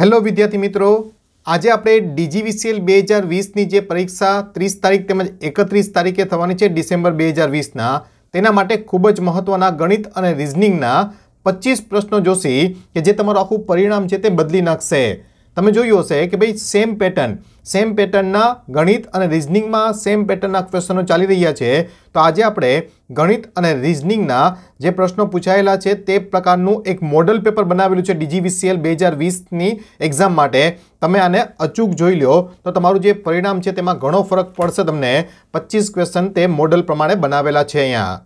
Hello વિદ્યાર્થી મિત્રો આજે આપણે ડીજીવીસીએલ બે હજાર વીસની જે પરીક્ષા ત્રીસ તારીખ તેમજ એકત્રીસ તારીખે થવાની છે ડિસેમ્બર બે હજાર વીસના તેના માટે ખૂબ જ મહત્ત્વના ગણિત અને રિઝનિંગના પચીસ પ્રશ્નો જોશી કે જે તમારું આખું પરિણામ છે તે બદલી નાખશે તમે જોયું હશે કે ભાઈ સેમ પેટર્ન સેમ પેટર્નના ગણિત અને રિઝનિંગમાં સેમ પેટર્નના ક્વેશ્ચનો ચાલી રહ્યા છે તો આજે આપણે ગણિત અને રિઝનિંગના જે પ્રશ્નો પૂછાયેલા છે તે પ્રકારનું એક મોડલ પેપર બનાવેલું છે ડીજીવીસીએલ બે હજાર વીસની એક્ઝામ માટે તમે આને અચૂક જોઈ લો તો તમારું જે પરિણામ છે તેમાં ઘણો ફરક પડશે તમને પચીસ ક્વેશ્ચન તે મોડલ પ્રમાણે બનાવેલા છે અહીંયા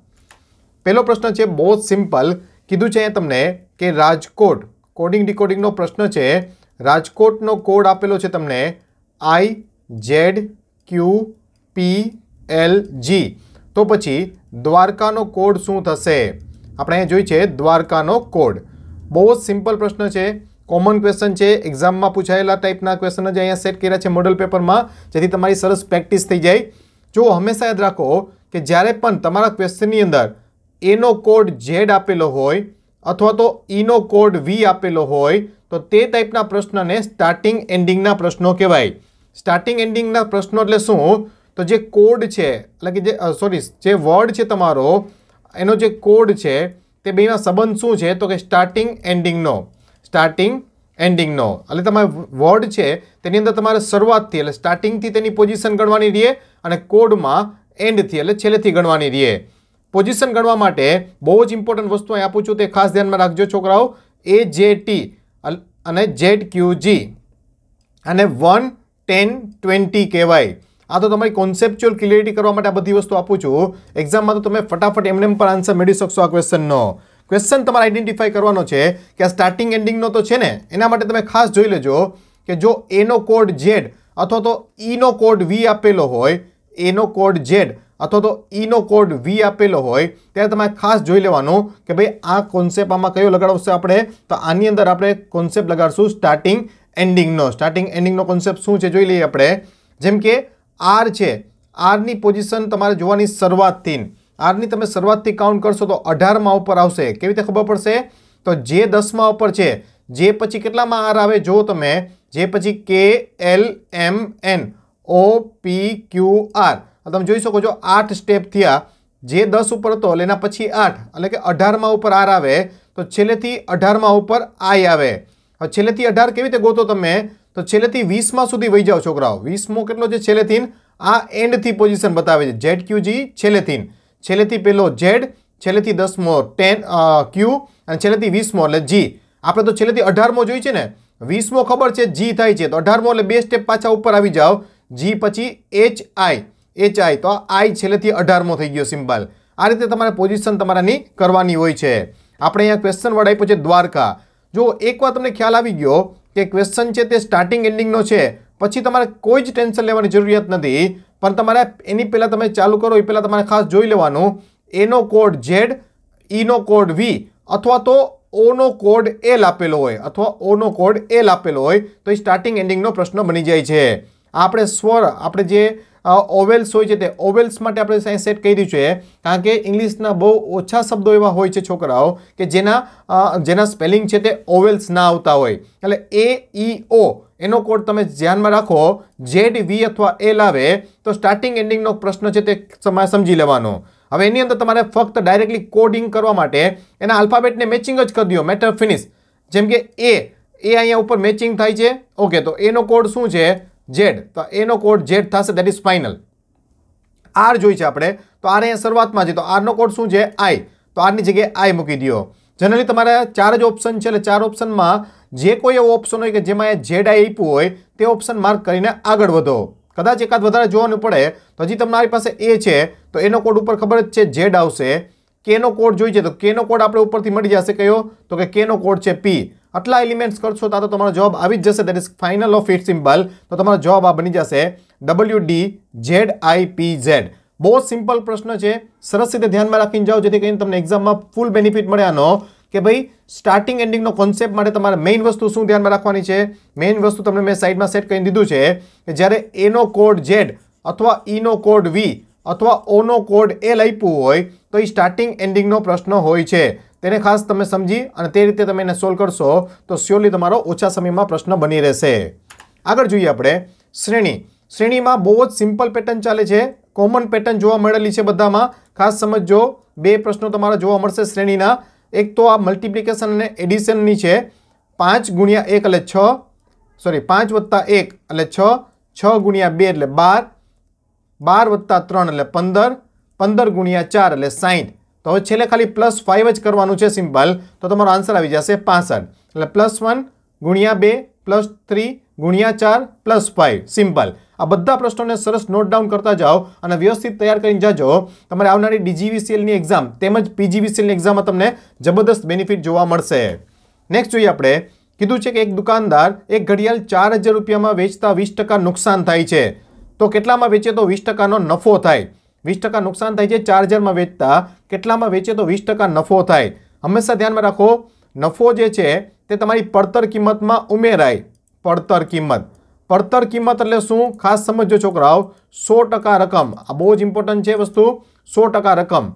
પહેલો પ્રશ્ન છે બહુ સિમ્પલ કીધું છે તમને કે રાજકોટ કોડિંગ ડીકોડિંગનો પ્રશ્ન છે રાજકોટનો કોડ આપેલો છે તમને આઈ જેડ ક્યુ પી એલ જી તો પછી દ્વારકાનો કોડ શું થશે આપણે અહીંયા જોઈ છે દ્વારકાનો કોડ બહુ જ સિમ્પલ પ્રશ્ન છે કોમન ક્વેશ્ચન છે એક્ઝામમાં પૂછાયેલા ટાઈપના ક્વેશ્ચન જ અહીંયા સેટ કર્યા છે મોડલ પેપરમાં જેથી તમારી સરસ પ્રેક્ટિસ થઈ જાય જો હંમેશા યાદ રાખો કે જ્યારે પણ તમારા ક્વેશ્ચનની અંદર એનો કોડ ઝેડ આપેલો હોય અથવા તો ઈનો કોડ વી આપેલો હોય તો તે ટાઈપના પ્રશ્નને સ્ટાર્ટિંગ એન્ડિંગના પ્રશ્નો કહેવાય સ્ટાર્ટિંગ એન્ડિંગના પ્રશ્નો એટલે શું તો જે કોડ છે એટલે કે જે સોરી જે વર્ડ છે તમારો એનો જે કોડ છે તે બેના સંબંધ શું છે તો કે સ્ટાર્ટિંગ એન્ડિંગનો સ્ટાર્ટિંગ એન્ડિંગનો એટલે તમારે વર્ડ છે તેની અંદર તમારે શરૂઆતથી એટલે સ્ટાર્ટિંગથી તેની પોઝિશન ગણવાની રહીએ અને કોડમાં એન્ડથી એટલે છેલ્લેથી ગણવાની રહીએ પોઝિશન ગણવા માટે બહુ જ ઇમ્પોર્ટન્ટ વસ્તુ અહીં આપું છું તે ખાસ ધ્યાનમાં રાખજો છોકરાઓ એ જે ટી અને જેડ ક્યુજી અને વન ટેન ટ્વેન્ટી કહેવાય આ તો તમારી કોન્સેપ્ચ્યુઅલ ક્લિયરિટી કરવા માટે આ બધી વસ્તુ આપું છું એક્ઝામમાં તો તમે ફટાફટ એમને પર આન્સર મેળવી શકશો આ ક્વેશ્ચનનો ક્વેશ્ચન તમારે આઈડેન્ટિફાઈ કરવાનો છે કે આ સ્ટાર્ટિંગ એન્ડિંગનો તો છે ને એના માટે તમે ખાસ જોઈ લેજો કે જો એનો કોડ ઝેડ અથવા તો ઈનો કોડ વી આપેલો હોય એનો કોડ ઝેડ અથવા તો ઈનો કોડ વી આપેલો હોય ત્યારે તમારે ખાસ જોઈ લેવાનું કે ભાઈ આ કોન્સેપ્ટ આમાં કયો લગાડવશે આપણે તો આની અંદર આપણે કોન્સેપ્ટ લગાડશું સ્ટાર્ટિંગ એન્ડિંગનો સ્ટાર્ટિંગ એન્ડિંગનો કોન્સેપ્ટ શું છે જોઈ લઈએ આપણે જેમ કે આર છે આરની પોઝિશન તમારે જોવાની શરૂઆતથી આરની તમે શરૂઆતથી કાઉન્ટ કરશો તો અઢારમાં ઉપર આવશે કેવી રીતે ખબર પડશે તો જે દસમાં ઉપર છે જે પછી કેટલામાં આર આવે જો તમે જે પછી કે L M N O P Q R તમે જોઈ શકો છો આઠ સ્ટેપ થયા જે દસ ઉપર હતો એટલે એના પછી આઠ એટલે કે અઢારમાં ઉપર આર આવે તો છેલ્લેથી અઢારમાં ઉપર આઈ આવે છેલ્લેથી અઢાર કેવી રીતે ગોતો તમે તો છેલ્લેથી વીસમાં સુધી વહી જાઓ છોકરાઓ વીસમો કેટલો છે છેલ્લેથી આ એન્ડથી પોઝિશન બતાવે છે ઝેડ જી છેલ્લેથી છેલ્લેથી પેલો ઝેડ છેલ્લેથી દસમો ટેન ક્યુ અને છેલ્લેથી વીસમો એટલે જી આપણે તો છેલ્લેથી અઢારમો જોઈ છે ને વીસમો ખબર છે જી થાય છે તો અઢારમો એટલે બે સ્ટેપ પાછા ઉપર આવી જાઓ જી પછી એચ આઈ એચ આઈ તો આઈ છેલ્લેથી અઢારમો થઈ ગયો સિમ્બલ આ રીતે તમારે પોઝિશન તમારાની કરવાની હોય છે આપણે અહીંયા ક્વેશ્ચન વર્ડ આપ્યો છે દ્વારકા જો એક તમને ખ્યાલ આવી ગયો કે ક્વેશ્ચન છે તે સ્ટાર્ટિંગ એન્ડિંગનો છે પછી તમારે કોઈ જ ટેન્શન લેવાની જરૂરિયાત નથી પણ તમારે એની પહેલાં તમે ચાલુ કરો એ પહેલાં તમારે ખાસ જોઈ લેવાનું એનો કોડ ઝેડ ઈનો કોડ વી અથવા તો ઓનો કોડ એલ આપેલો હોય અથવા ઓનો કોડ એલ આપેલો હોય તો એ સ્ટાર્ટિંગ એન્ડિંગનો પ્રશ્ન બની જાય છે આપણે સ્વર આપણે જે ઓવેલ્સ હોય છે તે ઓવેલ્સ માટે આપણે અહીં સેટ કર્યું છે કારણ કે ઇંગ્લિશના બહુ ઓછા શબ્દો એવા હોય છે છોકરાઓ કે જેના જેના સ્પેલિંગ છે તે ઓવેલ્સ ના આવતા હોય એટલે એ ઈ ઓ એનો કોડ તમે ધ્યાનમાં રાખો જેડ વી અથવા એ લાવે તો સ્ટાર્ટિંગ એન્ડિંગનો પ્રશ્ન છે તે સમજી લેવાનો હવે એની અંદર તમારે ફક્ત ડાયરેક્ટલી કોડિંગ કરવા માટે એના આલ્ફાબેટને મેચિંગ જ કરી દો મેટર ફિનિશ જેમ કે એ એ અહીંયા ઉપર મેચિંગ થાય છે ઓકે તો એનો કોડ શું છે ઝેડ તો એનો કોડ ઝેડ થશે દેટ ઇઝ ફાઇનલ આર જોઈ છે આપણે તો આર અહીંયા શરૂઆતમાં છે તો આરનો કોડ શું છે આઈ તો આરની જગ્યાએ આઈ મૂકી દો જનરલી તમારે ચાર જ ઓપ્શન છે એટલે ચાર ઓપ્શનમાં જે કોઈ એવો ઓપ્શન હોય કે જેમાં એ ઝેડ આઈ આપ્યું હોય તે ઓપ્શન માર્ક કરીને આગળ વધો કદાચ એકાદ વધારે જોવાનું પડે તો હજી તમારી પાસે એ છે તો એનો કોડ ઉપર ખબર જ છે ઝેડ આવશે કેનો કોડ જોઈએ છે તો કેનો કોડ આપણે ઉપરથી મળી જશે કયો તો કે કેનો કોડ છે પી આટલા એલિમેન્ટ્સ કરશો તો તમારો જવાબ આવી જ જશે that is final of it simple તો તમારો જવાબ આ બની જશે W D Z I P Z બહુ સિમ્પલ પ્રશ્ન છે સરસ રીતે ધ્યાનમાં રાખીને જાઓ જેથી કરીને તમને એક્ઝામમાં ફૂલ બેનિફિટ મળે આનો કે ભાઈ સ્ટાર્ટિંગ એન્ડિંગનો કોન્સેપ્ટ માટે તમારે મેઇન વસ્તુ શું ધ્યાનમાં રાખવાની છે મેઇન વસ્તુ તમને મેં સાઈડમાં સેટ કરી દીધું છે કે જ્યારે એનો કોડ ઝેડ અથવા ઈનો કોડ વી અથવા ઓનો કોડ એ આપ્યું હોય તો એ સ્ટાર્ટિંગ એન્ડિંગનો પ્રશ્ન હોય છે તેને ખાસ તમે સમજી અને તે રીતે તમે એને સોલ્વ કરશો તો સ્યોરલી તમારો ઓછા સમયમાં પ્રશ્ન બની રહેશે આગળ જોઈએ આપણે શ્રેણી શ્રેણીમાં બહુ જ સિમ્પલ પેટર્ન ચાલે છે કોમન પેટર્ન જોવા મળેલી છે બધામાં ખાસ સમજો બે પ્રશ્નો તમારા જોવા મળશે શ્રેણીના એક તો આ મલ્ટિપ્લિકેશન અને એડિશનની છે પાંચ ગુણ્યા એક એટલે છ સોરી પાંચ વત્તા એક એટલે છ છ ગુણ્યા બે એટલે બાર બાર વત્તા ત્રણ એટલે પંદર પંદર ગુણ્યા ચાર એટલે સાહીઠ તો હવે છેલ્લે ખાલી પ્લસ ફાઇવ જ કરવાનું છે સિમ્પલ તો તમારો આન્સર આવી જશે પાસઠ એટલે પ્લસ વન ગુણ્યા બે પ્લસ થ્રી ગુણ્યા ચાર પ્લસ ફાઇવ સિમ્પલ આ બધા પ્રશ્નોને સરસ નોટ ડાઉન કરતા જાઓ અને વ્યવસ્થિત તૈયાર કરીને જાજો તમારે આવનારી ડીજીવીસીએલની એક્ઝામ તેમજ પીજીવીસીએલની એક્ઝામમાં તમને જબરદસ્ત બેનિફિટ જોવા મળશે નેક્સ્ટ જોઈએ આપણે કીધું છે કે એક દુકાનદાર એક ઘડિયાળ ચાર રૂપિયામાં વેચતા વીસ નુકસાન થાય છે તો કેટલામાં વેચે તો વીસ નફો થાય વીસ ટકા નુકસાન થાય છે ચાર હજારમાં વેચતા કેટલામાં વેચે તો વીસ ટકા નફો થાય હંમેશા ધ્યાનમાં રાખો નફો જે છે તે તમારી પડતર કિંમતમાં ઉમેરાય પડતર કિંમત પડતર કિંમત એટલે શું ખાસ સમજો છોકરાઓ સો ટકા રકમ આ બહુ જ ઇમ્પોર્ટન્ટ છે વસ્તુ સો ટકા રકમ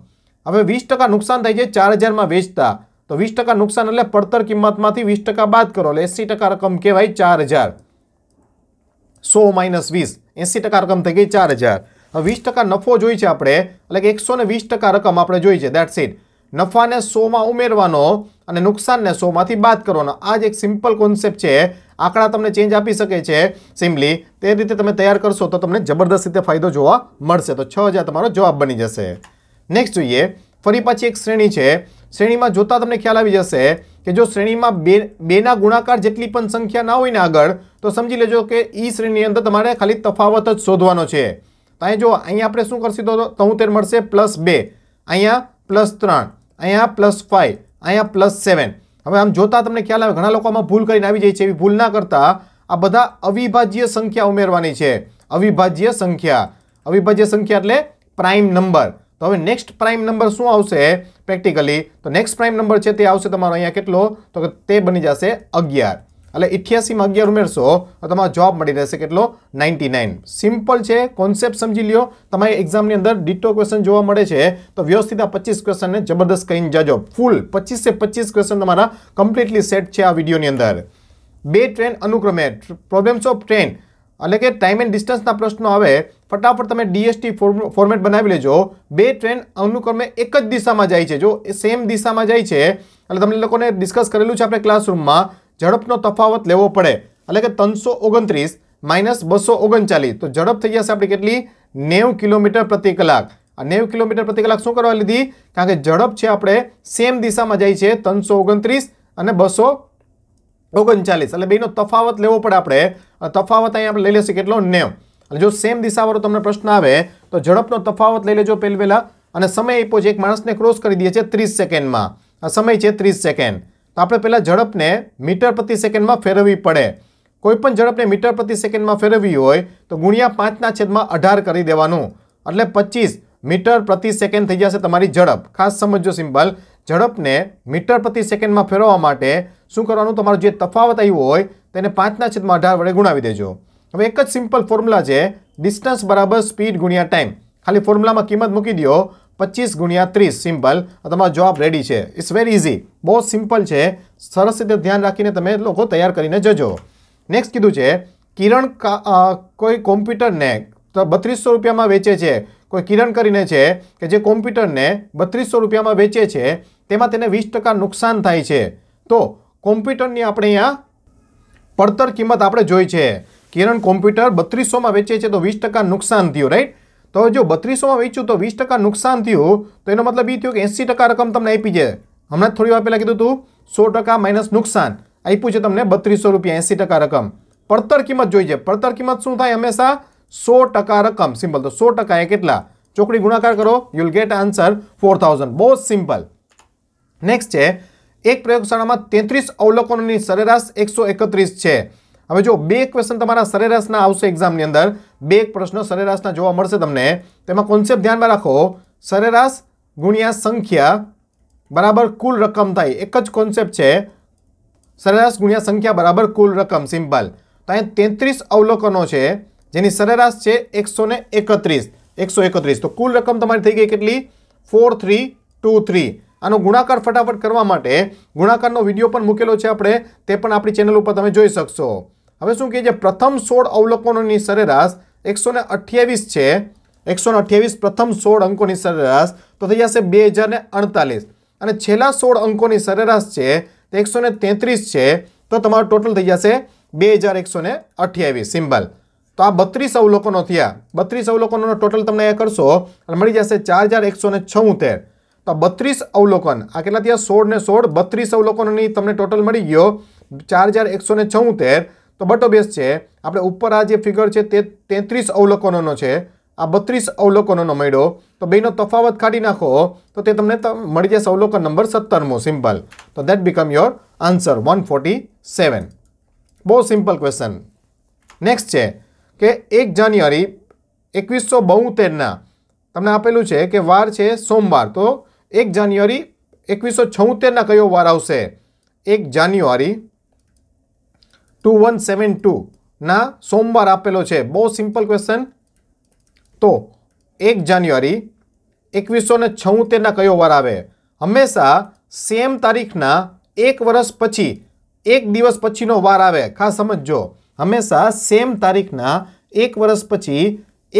હવે વીસ ટકા નુકસાન થાય છે ચાર હજારમાં વેચતા તો વીસ ટકા નુકસાન એટલે પડતર કિંમતમાંથી વીસ ટકા બાદ કરો એટલે એંસી ટકા રકમ કહેવાય ચાર હજાર સો માઇનસ વીસ એંસી ટકા રકમ થઈ ગઈ ચાર હજાર વીસ ટકા નફો જોઈ છે આપણે એટલે કે એકસો વીસ ટકા રકમ આપણે જોઈ છે દેટ્સ સીટ નફાને સોમાં ઉમેરવાનો અને નુકસાનને સોમાંથી બાદ કરવાનો આ જ એક સિમ્પલ કોન્સેપ્ટ છે આંકડા તમને ચેન્જ આપી શકે છે સિમ્પલી તે રીતે તમે તૈયાર કરશો તો તમને જબરદસ્ત રીતે ફાયદો જોવા મળશે તો છ તમારો જવાબ બની જશે નેક્સ્ટ જોઈએ ફરી પાછી એક શ્રેણી છે શ્રેણીમાં જોતા તમને ખ્યાલ આવી જશે કે જો શ્રેણીમાં બે બેના ગુણાકાર જેટલી પણ સંખ્યા ના હોય ને આગળ તો સમજી લેજો કે ઈ શ્રેણીની અંદર તમારે ખાલી તફાવત જ શોધવાનો છે તો અહીં જો અહીંયા આપણે શું કરશી તો તોતેર મળશે પ્લસ બે અહીંયા પ્લસ ત્રણ અહીંયા પ્લસ ફાઇવ અહીંયા પ્લસ સેવન હવે આમ જોતા તમને ખ્યાલ આવે ઘણા લોકોમાં ભૂલ કરીને આવી જાય છે એવી ભૂલ ના કરતા આ બધા અવિભાજ્ય સંખ્યા ઉમેરવાની છે અવિભાજ્ય સંખ્યા અવિભાજ્ય સંખ્યા એટલે પ્રાઇમ નંબર તો હવે નેક્સ્ટ પ્રાઇમ નંબર શું આવશે પ્રેક્ટિકલી તો નેક્સ્ટ પ્રાઇમ નંબર છે તે આવશે તમારો અહીંયા કેટલો તો કે તે બની જશે અગિયાર એટલે ઇઠ્યાસીમાં અગિયાર ઉમેરશો તો તમારો જવાબ મળી રહેશે કેટલો નાઇન્ટી નાઇન સિમ્પલ છે કોન્સેપ્ટ સમજી લ્યો તમારી એક્ઝામની અંદર ડીટો ક્વેશ્ચન જોવા મળે છે તો વ્યવસ્થિત આ પચીસ ક્વેશ્ચનને જબરદસ્ત કહીને જાજો ફૂલ પચીસે પચીસ ક્વેશ્ચન તમારા કમ્પ્લીટલી સેટ છે આ વિડીયોની અંદર બે ટ્રેન અનુક્રમે પ્રોબ્લેમ્સ ઓફ ટ્રેન એટલે કે ટાઈમ એન્ડ ડિસ્ટન્સના પ્રશ્નો આવે ફટાફટ તમે ડીએસટી ફોર્મેટ બનાવી લેજો બે ટ્રેન અનુક્રમે એક જ દિશામાં જાય છે જો એ સેમ દિશામાં જાય છે એટલે તમને લોકોને ડિસ્કસ કરેલું છે આપણે ક્લાસરૂમમાં ઝડપનો તફાવત લેવો પડે એટલે કે ત્રણસો ઓગણત્રીસ માઇનસ બસો ઓગણચાલીસ તો ઝડપ થઈ જશે આપણી કેટલી નેવું કિલોમીટર પ્રતિ કલાક આ નેવું કિલોમીટર પ્રતિ કલાક શું કરવા લીધી કારણ કે ઝડપ છે આપણે સેમ દિશામાં જાય છે ત્રણસો ઓગણત્રીસ અને બસો ઓગણચાલીસ એટલે બેનો તફાવત લેવો પડે આપણે તફાવત અહીંયા આપણે લઈ લેશું કેટલો નેવ અને જો સેમ દિશાવાળો તમને પ્રશ્ન આવે તો ઝડપનો તફાવત લઈ લેજો પહેલી પહેલાં અને સમય આપ્યો છે એક માણસને ક્રોસ કરી દે છે ત્રીસ સેકન્ડમાં આ સમય છે ત્રીસ સેકન્ડ તો આપણે પહેલાં ઝડપને મીટર પ્રતિ સેકન્ડમાં ફેરવવી પડે કોઈપણ ઝડપને મીટર પ્રતિ સેકન્ડમાં ફેરવવી હોય તો ગુણ્યા પાંચના છેદમાં અઢાર કરી દેવાનું એટલે પચીસ મીટર પ્રતિ સેકન્ડ થઈ જશે તમારી ઝડપ ખાસ સમજો સિમ્પલ ઝડપને મીટર પ્રતિ સેકન્ડમાં ફેરવવા માટે શું કરવાનું તમારો જે તફાવત આવ્યો હોય તેને પાંચના છેદમાં અઢાર વડે ગુણાવી દેજો હવે એક જ સિમ્પલ ફોર્મ્યુલા છે ડિસ્ટન્સ બરાબર સ્પીડ ગુણ્યા ટાઈમ ખાલી ફોર્મ્યુલામાં કિંમત મૂકી દો પચીસ ગુણ્યા ત્રીસ સિમ્પલ તમારો જવાબ રેડી છે ઇટ્સ વેરી ઇઝી બહુ સિમ્પલ છે સરસ રીતે ધ્યાન રાખીને તમે લોકો તૈયાર કરીને જજો નેક્સ્ટ કીધું છે કિરણ કોઈ કોમ્પ્યુટરને તો બત્રીસો રૂપિયામાં વેચે છે કોઈ કિરણ કરીને છે કે જે કોમ્પ્યુટરને બત્રીસો રૂપિયામાં વેચે છે તેમાં તેને વીસ નુકસાન થાય છે તો કોમ્પ્યુટરની આપણે અહીંયા પડતર કિંમત આપણે જોઈ છે કિરણ કોમ્પ્યુટર બત્રીસોમાં વેચે છે તો વીસ નુકસાન થયું રાઈટ તો હવે જો બત્રીસોમાં વેચ્યું તો વીસ ટકા નુકસાન થયું તો એનો મતલબ એ થયો કે એંસી ટકા રકમ તમને આપી છે હમણાં થોડી વાર પહેલાં કીધું હતું સો ટકા માઇનસ નુકસાન આપ્યું છે તમને બત્રીસો રૂપિયા એંસી ટકા રકમ પડતર કિંમત જોઈ છે પડતર કિંમત શું થાય હંમેશા સો ટકા રકમ સિમ્પલ તો સો ટકા એ કેટલા ચોકડી ગુણાકાર કરો you will get answer four thousand બહુ સિમ્પલ નેક્સ્ટ છે એક પ્રયોગશાળામાં તેત્રીસ અવલોકનોની સરેરાશ એકસો એકત્રીસ છે હવે જો બે ક્વેશ્ચન તમારા સરેરાશના આવશે એક્ઝામની અંદર બે એક પ્રશ્નો સરેરાશના જોવા મળશે તમને તેમાં કોન્સેપ્ટ ધ્યાનમાં રાખો સરેરાશ ગુણ્યા સંખ્યા બરાબર કુલ રકમ થાય એક જ કોન્સેપ્ટ છે સરેરાશ ગુણ્યા સંખ્યા બરાબર કુલ રકમ સિમ્પલ તો અહીંયા તેત્રીસ અવલોકનો છે જેની સરેરાશ છે એકસો ને એકત્રીસ એકસો એકત્રીસ તો કુલ રકમ તમારી થઈ ગઈ કેટલી ફોર થ્રી ટુ થ્રી આનો ગુણાકાર ફટાફટ કરવા માટે ગુણાકારનો વિડીયો પણ મૂકેલો છે આપણે તે પણ આપણી ચેનલ ઉપર તમે જોઈ શકશો હવે શું કહે છે પ્રથમ સોળ અવલોકનોની સરેરાશ એકસો ને છે એકસો ને પ્રથમ સોળ અંકોની સરેરાશ તો થઈ જશે બે હજાર અડતાલીસ અને છેલ્લા સોળ અંકોની સરેરાશ છે તો એકસો ને તેત્રીસ છે તો તમારું ટોટલ થઈ જશે બે હજાર એકસો ને સિમ્બલ તો આ બત્રીસ અવલોકનો થયા બત્રીસ અવલોકનોનો ટોટલ તમને એ કરશો અને મળી જશે ચાર હજાર એકસો ને છઉતેર તો આ બત્રીસ અવલોકન આ કેટલા થયા સોળ ને સોળ બત્રીસ અવલોકનોની તમને ટોટલ મળી ગયો ચાર હજાર એકસો ને છઉતેર તો બટો બટોબેસ છે આપણે ઉપર આ જે ફિગર છે તે તેત્રીસ અવલોકનોનો છે આ બત્રીસ અવલોકનોનો મળ્યો તો બેનો તફાવત કાઢી નાખો તો તે તમને મળી જશે અવલોકન નંબર સત્તરમો સિમ્પલ તો that become your answer one forty seven બહુ સિમ્પલ ક્વેશ્ચન નેક્સ્ટ છે કે એક જાન્યુઆરી એકવીસો બહુતેરના તમને આપેલું છે કે વાર છે સોમવાર તો એક જાન્યુઆરી એકવીસો છોતેરના કયો વાર આવશે એક જાન્યુઆરી ટુ વન સેવન ટુના સોમવાર આપેલો છે બહુ સિમ્પલ ક્વેશ્ચન તો એક જાન્યુઆરી એકવીસો ને છઉતેરના કયો વાર આવે હંમેશા સેમ તારીખના એક વર્ષ પછી એક દિવસ પછીનો વાર આવે ખાસ સમજજો હંમેશા સેમ તારીખના એક વર્ષ પછી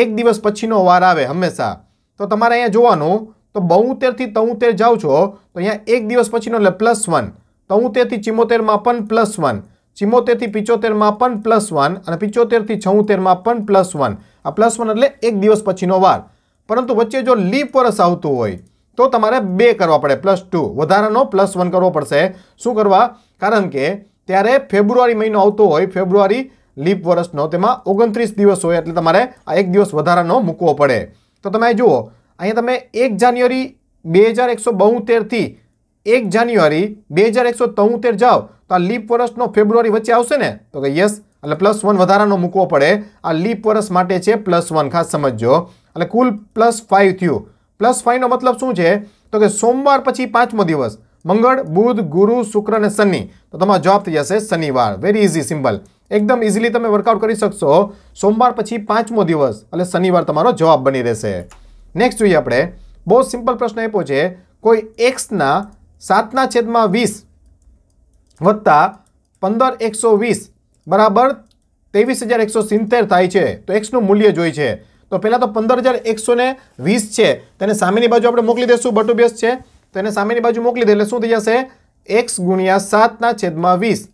એક દિવસ પછીનો વાર આવે હંમેશા તો તમારે અહીંયા જોવાનું તો બહુતેરથી તઉતેર જાઓ છો તો અહીંયા એક દિવસ પછીનો એટલે પ્લસ વન તઉતેરથી ચિમોતેરમાં પણ પ્લસ વન ચિમોતેરથી પિચોતેરમાં પણ પ્લસ વન અને પિચોતેરથી છઉતેરમાં પણ પ્લસ વન આ પ્લસ વન એટલે એક દિવસ પછીનો વાર પરંતુ વચ્ચે જો લીપ વર્ષ આવતું હોય તો તમારે બે કરવા પડે પ્લસ ટુ વધારાનો પ્લસ વન કરવો પડશે શું કરવા કારણ કે ત્યારે ફેબ્રુઆરી મહિનો આવતો હોય ફેબ્રુઆરી લીપ વર્ષનો તેમાં ઓગણત્રીસ દિવસ હોય એટલે તમારે આ એક દિવસ વધારાનો મૂકવો પડે તો તમે જુઓ અહીંયા તમે એક જાન્યુઆરી બે હજાર એકસો બહુતેરથી એક જાન્યુઆરી બે હજાર એકસો તોતેર જાઓ તો આ લીપ વર્ષનો ફેબ્રુઆરી વચ્ચે આવશે ને તો કે યસ એટલે પ્લસ વન વધારાનો મૂકવો પડે આ લીપ વર્ષ માટે છે પ્લસ વન ખાસ સમજજો એટલે કુલ પ્લસ ફાઇવ થયું પ્લસ ફાઇવનો મતલબ શું છે તો કે સોમવાર પછી પાંચમો દિવસ મંગળ બુધ ગુરુ શુક્ર અને શનિ તો તમારો જવાબ થઈ જશે શનિવાર વેરી ઇઝી સિમ્પલ એકદમ ઇઝીલી તમે વર્કઆઉટ કરી શકશો સોમવાર પછી પાંચમો દિવસ એટલે શનિવાર તમારો જવાબ બની રહેશે નેક્સ્ટ જોઈએ આપણે બહુ સિમ્પલ પ્રશ્ન આપ્યો છે કોઈ એક્સના સાતના છેદમાં વીસ વત્તા પંદર એકસો વીસ બરાબર ત્રેવીસ હજાર એકસો સિત્તેર થાય છે તો એક્સનું મૂલ્ય જોઈ છે તો પહેલાં તો પંદર હજાર એકસો ને વીસ છે તેને સામેની બાજુ આપણે મોકલી દઈશું બટુ બેસ છે તો એને સામેની બાજુ મોકલી દે એટલે શું થઈ જશે એક્સ ગુણ્યા સાતના છેદમાં વીસ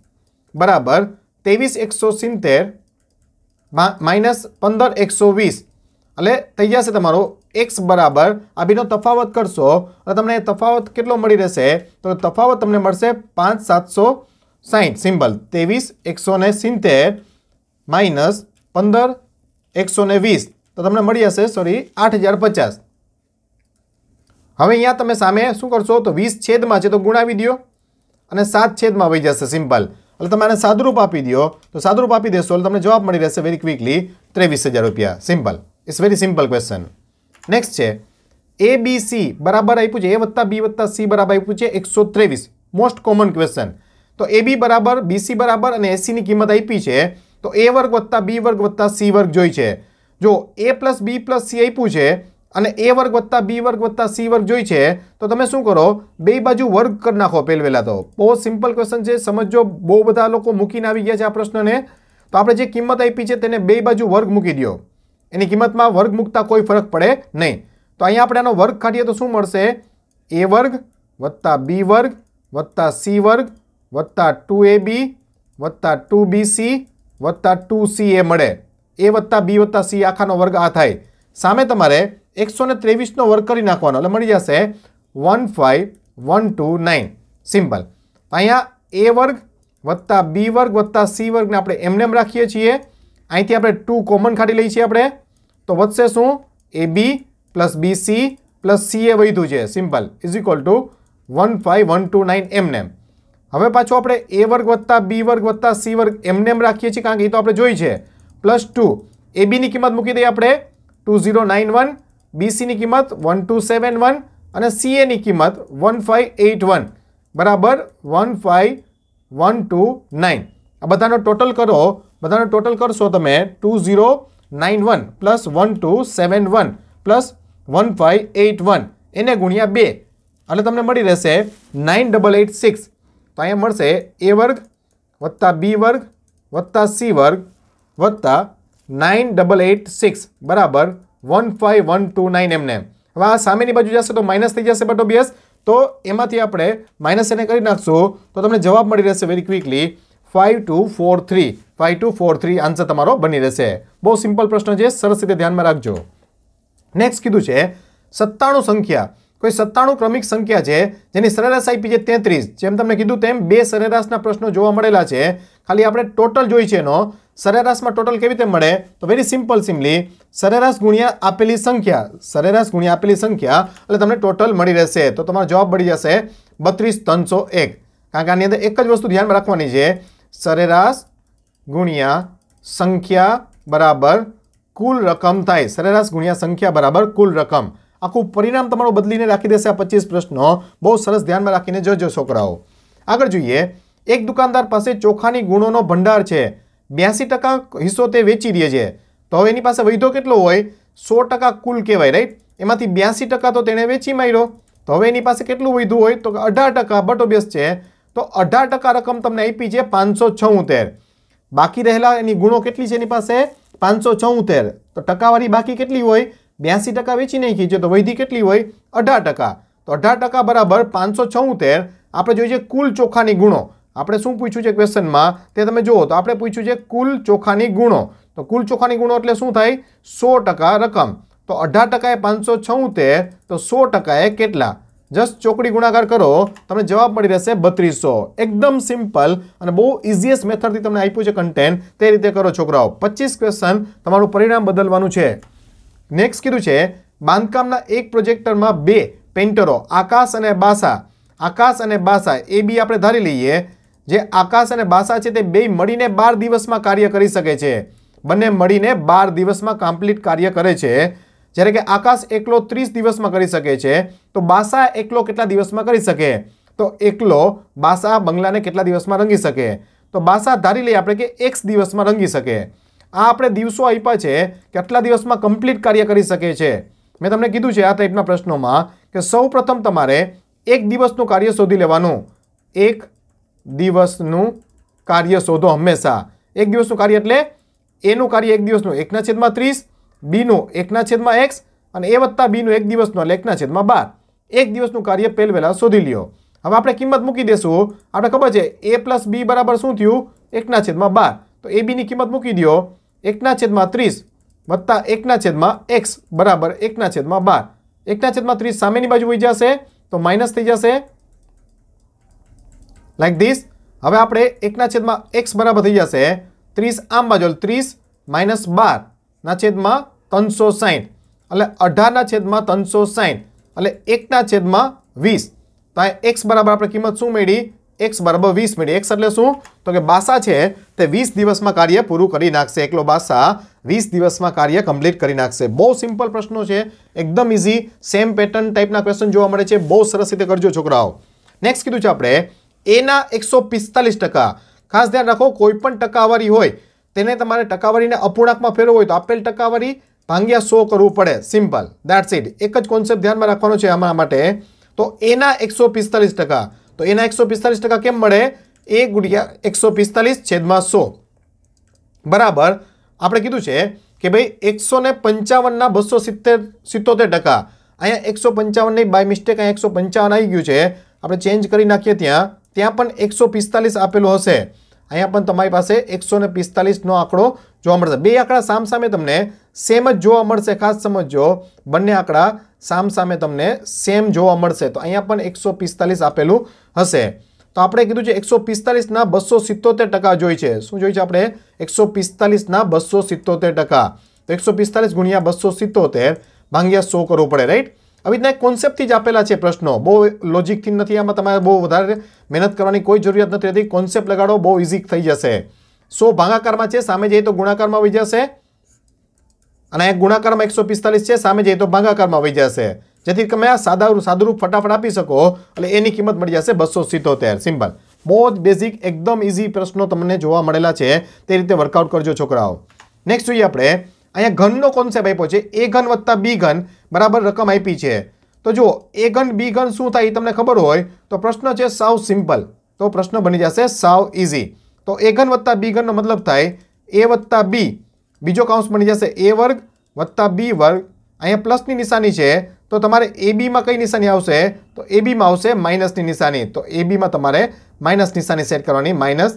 બરાબર ત્રેવીસ એકસો સિત્તેર માઇનસ પંદર એકસો વીસ એટલે થઈ જશે તમારો એક્સ બરાબર આ બીનો તફાવત કરશો અને તમને તફાવત કેટલો મળી રહેશે તો તફાવત તમને મળશે પાંચ સાતસો સાહીઠ સિમ્બલ ત્રેવીસ એકસો ને સિત્તેર માઇનસ પંદર એકસો ને વીસ તો તમને મળી જશે સોરી આઠ હજાર પચાસ હવે અહીંયા તમે સામે શું કરશો તો વીસ છેદમાં છે તો ગુણાવી દો અને સાત છેદમાં વહી જશે સિમ્પલ એટલે તમે આને સાદુરૂપ આપી દો તો સાદુરૂપ આપી દેશો એટલે તમને જવાબ મળી રહેશે વેરી ક્વિકલી ત્રેવીસ રૂપિયા simple it's very simple question next છે એ બી સી બરાબર આપ્યું છે એ વત્તા બી વત્તા સી બરાબર આપ્યું છે એકસો ત્રેવીસ મોસ્ટ કોમન ક્વેશ્ચન તો એ બી બરાબર બીસી બરાબર અને એસીની કિંમત આપી છે તો એ વર્ગ વત્તા બી વર્ગ વત્તા સી વર્ગ જોઈ છે જો A plus B plus C આપ્યું છે અને એ વર્ગ વત્તા બી વર્ગ વત્તા સી વર્ગ જોઈ છે તો તમે શું કરો બે બાજુ વર્ગ કરી નાખો પહેલ વહેલા તો બહુ સિમ્પલ ક્વેશ્ચન છે સમજો બહુ બધા લોકો મૂકીને આવી ગયા છે આ પ્રશ્નને તો આપણે જે કિંમત આપી છે તેને બે બાજુ વર્ગ મૂકી દો એની કિંમતમાં વર્ગ મૂકતા કોઈ ફરક પડે નહીં તો અહીંયા આપણે આનો વર્ગ કાઢીએ તો શું મળશે એ વર્ગ વત્તા બી વર્ગ વત્તા સી વર્ગ વત્તા ટુ એ બી વત્તા ટુ બી સી વત્તા ટુ સી એ મળે એ વત્તા બી વત્તા સી આખાનો વર્ગ આ થાય સામે તમારે એકસો ને ત્રેવીસનો વર્ગ કરી નાખવાનો એટલે મળી જશે one five one two nine simple અહીંયા એ વર્ગ વત્તા બી વર્ગ વત્તા સી વર્ગને આપણે એમને એમ રાખીએ છીએ અહીંથી આપણે ટુ કોમન કાઢી લઈએ છીએ આપણે તો વધશે શું A B plus B C plus C A વધ્યું છે simple is equal to one five one two nine એમને હવે પાછું આપણે એ વર્ગ વત્તા બી વર્ગ વત્તા સી વર્ગ એમને એમ રાખીએ છીએ કારણ કે એ તો આપણે જોઈ છે પ્લસ ટુ એ બીની કિંમત મૂકી દઈએ આપણે ટુ ઝીરો નાઇન વન બીસીની કિંમત વન ટુ સેવન વન અને સીએની કિંમત વન ફાઇવ એઇટ વન બરાબર one five one two nine આ બધાનો ટોટલ કરો બધાનો ટોટલ કરશો તમે two zero nine one plus one two seven one plus one five eight one એને ગુણ્યા બે એટલે તમને મળી રહેશે નાઇન ડબલ એટ સિક્સ તો અહીંયા મળશે એ વર્ગ વત્તા બી વર્ગ વત્તા સી વર્ગ વત્તા નાઇન ડબલ એટ સિક્સ બરાબર one five one two nine એમને હવે આ સામેની બાજુ જશે તો માઇનસ થઈ જશે બટ ઓબિયસ તો એમાંથી આપણે માઇનસ એને કરી નાખશું તો તમને જવાબ મળી રહેશે very quickly five two four three five two four three answer તમારો બની રહેશે બહુ સિમ્પલ પ્રશ્ન છે સરસ રીતે ધ્યાનમાં રાખજો નેક્સ્ટ કીધું છે સત્તાણું સંખ્યા કોઈ સત્તાણું ક્રમિક સંખ્યા છે જેની સરેરાશ આઈપી છે તેત્રીસ જેમ તમને કીધું તેમ બે સરેરાશના પ્રશ્નો જોવા મળેલા છે ખાલી આપણે ટોટલ જોઈ છે એનો સરેરાશમાં ટોટલ કેવી રીતે મળે તો વેરી સિમ્પલ સિમ્પલી સરેરાશ ગુણ્યા આપેલી સંખ્યા સરેરાશ ગુણ્યા આપેલી સંખ્યા એટલે તમને ટોટલ મળી રહેશે તો તમારો જવાબ મળી જશે બત્રીસ ત્રણસો એક કારણ કે આની અંદર એક જ વસ્તુ ધ્યાનમાં રાખવાની છે સરેરાશ ગુણ્યા સંખ્યા બરાબર કુલ રકમ થાય સરેરાશ ગુણ્યા સંખ્યા બરાબર કુલ રકમ આખું પરિણામ તમારું બદલીને રાખી દેશે આ પચીસ પ્રશ્નો બહુ સરસ ધ્યાનમાં રાખીને જોજો છોકરાઓ આગળ જોઈએ એક દુકાનદાર પાસે ચોખાની ગુણોનો ભંડાર છે બ્યાસી ટકા હિસ્સો તે વેચી દે છે તો હવે એની પાસે વૈધો કેટલો હોય સો ટકા કુલ કહેવાય રાઈટ એમાંથી બ્યાસી ટકા તો તેણે વેચી માર્યો તો હવે એની પાસે કેટલું વૈધું હોય તો અઢાર ટકા બટોબેસ છે તો અઢાર ટકા રકમ તમને આપી છે પાંચસો છઉતેર બાકી રહેલા એની ગુણો કેટલી છે એની પાસે પાંચસો છઉતેર તો ટકાવારી બાકી કેટલી હોય બ્યાસી ટકા વેચી નાખી છે તો વૈધી કેટલી હોય અઢાર ટકા તો અઢાર ટકા બરાબર પાંચસો છઉતેર આપણે જોઈએ કુલ ચોખાની ગુણો આપણે શું પૂછ્યું છે ક્વેશ્ચનમાં તે તમે જુઓ તો આપણે પૂછ્યું છે કુલ ચોખાની ગુણો તો કુલ ચોખાની ગુણો એટલે શું થાય સો રકમ તો અઢાર ટકાએ પાંચસો છઉતેર તો સો ટકાએ કેટલા જસ્ટ ચોકડી ગુણાકાર કરો તમને જવાબ મળી રહેશે બત્રીસો એકદમ સિમ્પલ અને બહુ ઇઝીએસ્ટ મેથડથી તમને આપ્યું છે કન્ટેન્ટ તે રીતે કરો છોકરાઓ પચીસ ક્વેશ્ચન તમારું પરિણામ બદલવાનું છે નેક્સ્ટ કીધું છે બાંધકામના એક પ્રોજેક્ટરમાં બે પેન્ટરો આકાશ અને બાસા આકાશ અને બાસા એ બી આપણે ધારી લઈએ જે આકાશ અને બાસા છે તે બે મળીને બાર દિવસમાં કાર્ય કરી શકે છે બંને મળીને બાર દિવસમાં કમ્પ્લીટ કાર્ય કરે છે જ્યારે કે આકાશ એકલો ત્રીસ દિવસમાં કરી શકે છે તો બાસા એકલો કેટલા દિવસમાં કરી શકે તો એકલો બાસા બંગલાને કેટલા દિવસમાં રંગી શકે તો બાસા ધારી લઈએ આપણે કે એક્સ દિવસમાં રંગી શકે આ આપણે દિવસો આપ્યા છે કે આટલા દિવસમાં કમ્પ્લીટ કાર્ય કરી શકે છે મેં તમને કીધું છે આ ટાઈપના પ્રશ્નોમાં કે સૌ તમારે એક દિવસનું કાર્ય શોધી લેવાનું એક દિવસનું કાર્ય શોધો હંમેશા એક દિવસનું કાર્ય એટલે એનું કાર્ય એક દિવસનું એકના છેદમાં ત્રીસ બીનો એકના છેદમાં એક્સ અને એ વત્તા બીનો એક દિવસનો એટલે એકના છેદમાં બાર એક દિવસનું કાર્ય પહેલવેલા શોધી લ્યો હવે આપણે કિંમત મૂકી દેશું આપણે ખબર છે એ પ્લસ બી બરાબર શું થયું એકના છેદમાં બાર તો એ બીની કિંમત મૂકી દો એકના છેદમાં ત્રીસ વત્તા એકના છેદમાં એક્સ બરાબર એકના છેદમાં બાર એકના છેદમાં ત્રીસ સામેની બાજુ વહી જશે તો માઇનસ થઈ જશે લાઈક ધીસ હવે આપણે એકના છેદમાં એક્સ બરાબર થઈ જશે ત્રીસ આમ બાજુ ત્રીસ માઇનસ બાર ના છેદમાં ત્રણસો સાહીઠ એટલે અઢારના છેદમાં ત્રણસો સાહીઠ એટલે એકના છેદમાં વીસ તો આ એક્સ બરાબર આપણે કિંમત શું મેળવી એક્સ બરાબર વીસ મિનિટ એક્સ એટલે શું તો કે બાસા છે તે વીસ દિવસમાં કાર્ય પૂરું કરી નાખશે એકલો બાસા વીસ દિવસમાં કાર્ય કમ્પ્લીટ કરી નાખશે બહુ સિમ્પલ પ્રશ્નો છે એકદમ ઇઝી સેમ પેટર્ન ટાઈપના ક્વેશ્ચન જોવા મળે છે બહુ સરસ રીતે કરજો છોકરાઓ નેક્સ્ટ કીધું છે આપણે એના એકસો પિસ્તાલીસ ટકા ખાસ ધ્યાન રાખો કોઈ પણ ટકાવારી હોય તેને તમારે ટકાવારીને અપૂર્ણાંકમાં ફેરવો હોય તો આપેલ ટકાવારી ભાંગ્યા સો કરવું પડે સિમ્પલ દેટ્સ ઇટ એક જ કોન્સેપ્ટ ધ્યાનમાં રાખવાનો છે આમાં માટે તો એના એકસો પિસ્તાલીસ ટકા તો એના એકસો પિસ્તાલીસ ટકા કેમ મળે એ ગુડિયા એકસો પિસ્તાલીસ છેદમાં સો બરાબર આપણે કીધું છે કે ભાઈ એકસો ને પંચાવનના બસો સિત્તેર સિત્તોતેર ટકા અહીંયા એકસો પંચાવનની બાય મિસ્ટેક અહીંયા એકસો પંચાવન આવી ગયું છે આપણે ચેન્જ કરી નાખીએ ત્યાં ત્યાં પણ એકસો પિસ્તાલીસ આપેલું હશે અહીંયા પણ તમારી પાસે એકસો ને પિસ્તાલીસનો આંકડો જોવા મળશે બે આંકડા સામસામે તમને સેમ જ જોવા મળશે ખાસ સમજો બંને આંકડા સામસામે તમને સેમ જોવા મળશે તો અહીંયા પણ એકસો પિસ્તાલીસ આપેલું હશે તો આપણે કીધું છે એકસો પિસ્તાલીસના બસો સિત્તોતેર ટકા જોઈ છે શું જોઈ છે આપણે એકસો પિસ્તાલીસના બસો સિત્તોતેર ટકા તો એકસો પિસ્તાલીસ ગુણ્યા બસો સિત્તોતેર ભાંગ્યા સો કરવું પડે રાઈટ આવી રીતના એક કોન્સેપ્ટથી જ આપેલા છે પ્રશ્નો બહુ લોજિકથી નથી આમાં તમારે બહુ વધારે મહેનત કરવાની કોઈ જરૂરિયાત નથી રહેતી કોન્સેપ્ટ લગાડો બહુ ઇઝી થઈ જશે સો ભાગાકારમાં છે સામે જઈએ તો ગુણાકારમાં આવી જશે અને અહીંયા ગુણાકારમાં એકસો છે સામે જઈએ તો ભાગાકારમાં આવી જશે જેથી તમે આ સાદા સાદુરૂપ ફટાફટ આપી શકો એટલે એની કિંમત મળી જશે બસો સિત્તોતેર સિમ્પલ બહુ જ બેઝિક એકદમ ઇઝી પ્રશ્નો તમને જોવા મળેલા છે તે રીતે વર્કઆઉટ કરજો છોકરાઓ નેક્સ્ટ જોઈએ આપણે અહીંયા ઘનનો કોન્સેપ્ટ આપ્યો છે એ ઘન વત્તા બી ઘન બરાબર રકમ આપી છે તો જુઓ એ ગન બી ગન શું થાય એ તમને ખબર હોય તો પ્રશ્ન છે સાવ સિમ્પલ તો પ્રશ્ન બની જશે સાવ ઇઝી તો એ ગન વત્તા બી ગનનો મતલબ થાય એ વત્તા બી બીજો કાઉન્સ બની જશે એ વર્ગ વત્તા બી વર્ગ અહીંયા પ્લસની નિશાની છે તો તમારે એ બીમાં કઈ નિશાની આવશે તો એ બીમાં આવશે માઇનસની નિશાની તો એ બીમાં તમારે માઇનસ નિશાની સેટ કરવાની માઇનસ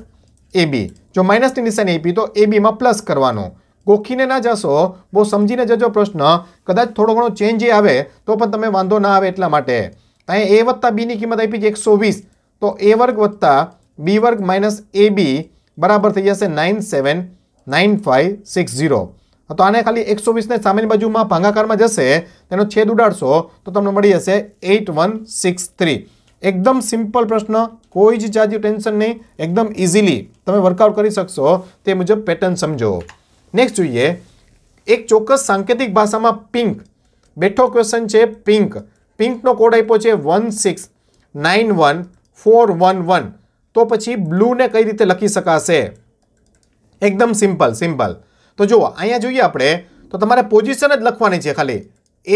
એ બી જો માઇનસની નિશાની આપી તો એ બીમાં પ્લસ કરવાનું ગોખીને ના જશો બહુ સમજીને જજો પ્રશ્ન કદાચ થોડો ઘણો ચેન્જ આવે તો પણ તમે વાંધો ના આવે એટલા માટે અહીં એ વત્તા બીની કિંમત આપી છે એકસો વીસ તો એ વર્ગ વત્તા બી વર્ગ માઇનસ એ બી બરાબર થઈ જશે nine seven nine five six zero તો આને ખાલી એકસો વીસને સામેની બાજુમાં ભાંગાકારમાં જશે તેનો છેદ ઉડાડશો તો તમને મળી જશે એઇટ વન સિક્સ થ્રી એકદમ સિમ્પલ પ્રશ્ન કોઈ જ જાજી ટેન્શન નહીં એકદમ ઇઝીલી તમે વર્કઆઉટ કરી શકશો તે મુજબ પેટર્ન સમજો નેક્સ્ટ જોઈએ એક ચોક્કસ સાંકેતિક ભાષામાં પિંક બેઠો ક્વેશ્ચન છે પિંક પિંકનો કોડ આપ્યો છે one six nine one four one one તો પછી બ્લૂને કઈ રીતે લખી શકાશે એકદમ સિમ્પલ સિમ્પલ તો જુઓ અહીંયા જોઈએ આપણે તો તમારે પોઝિશન જ લખવાની છે ખાલી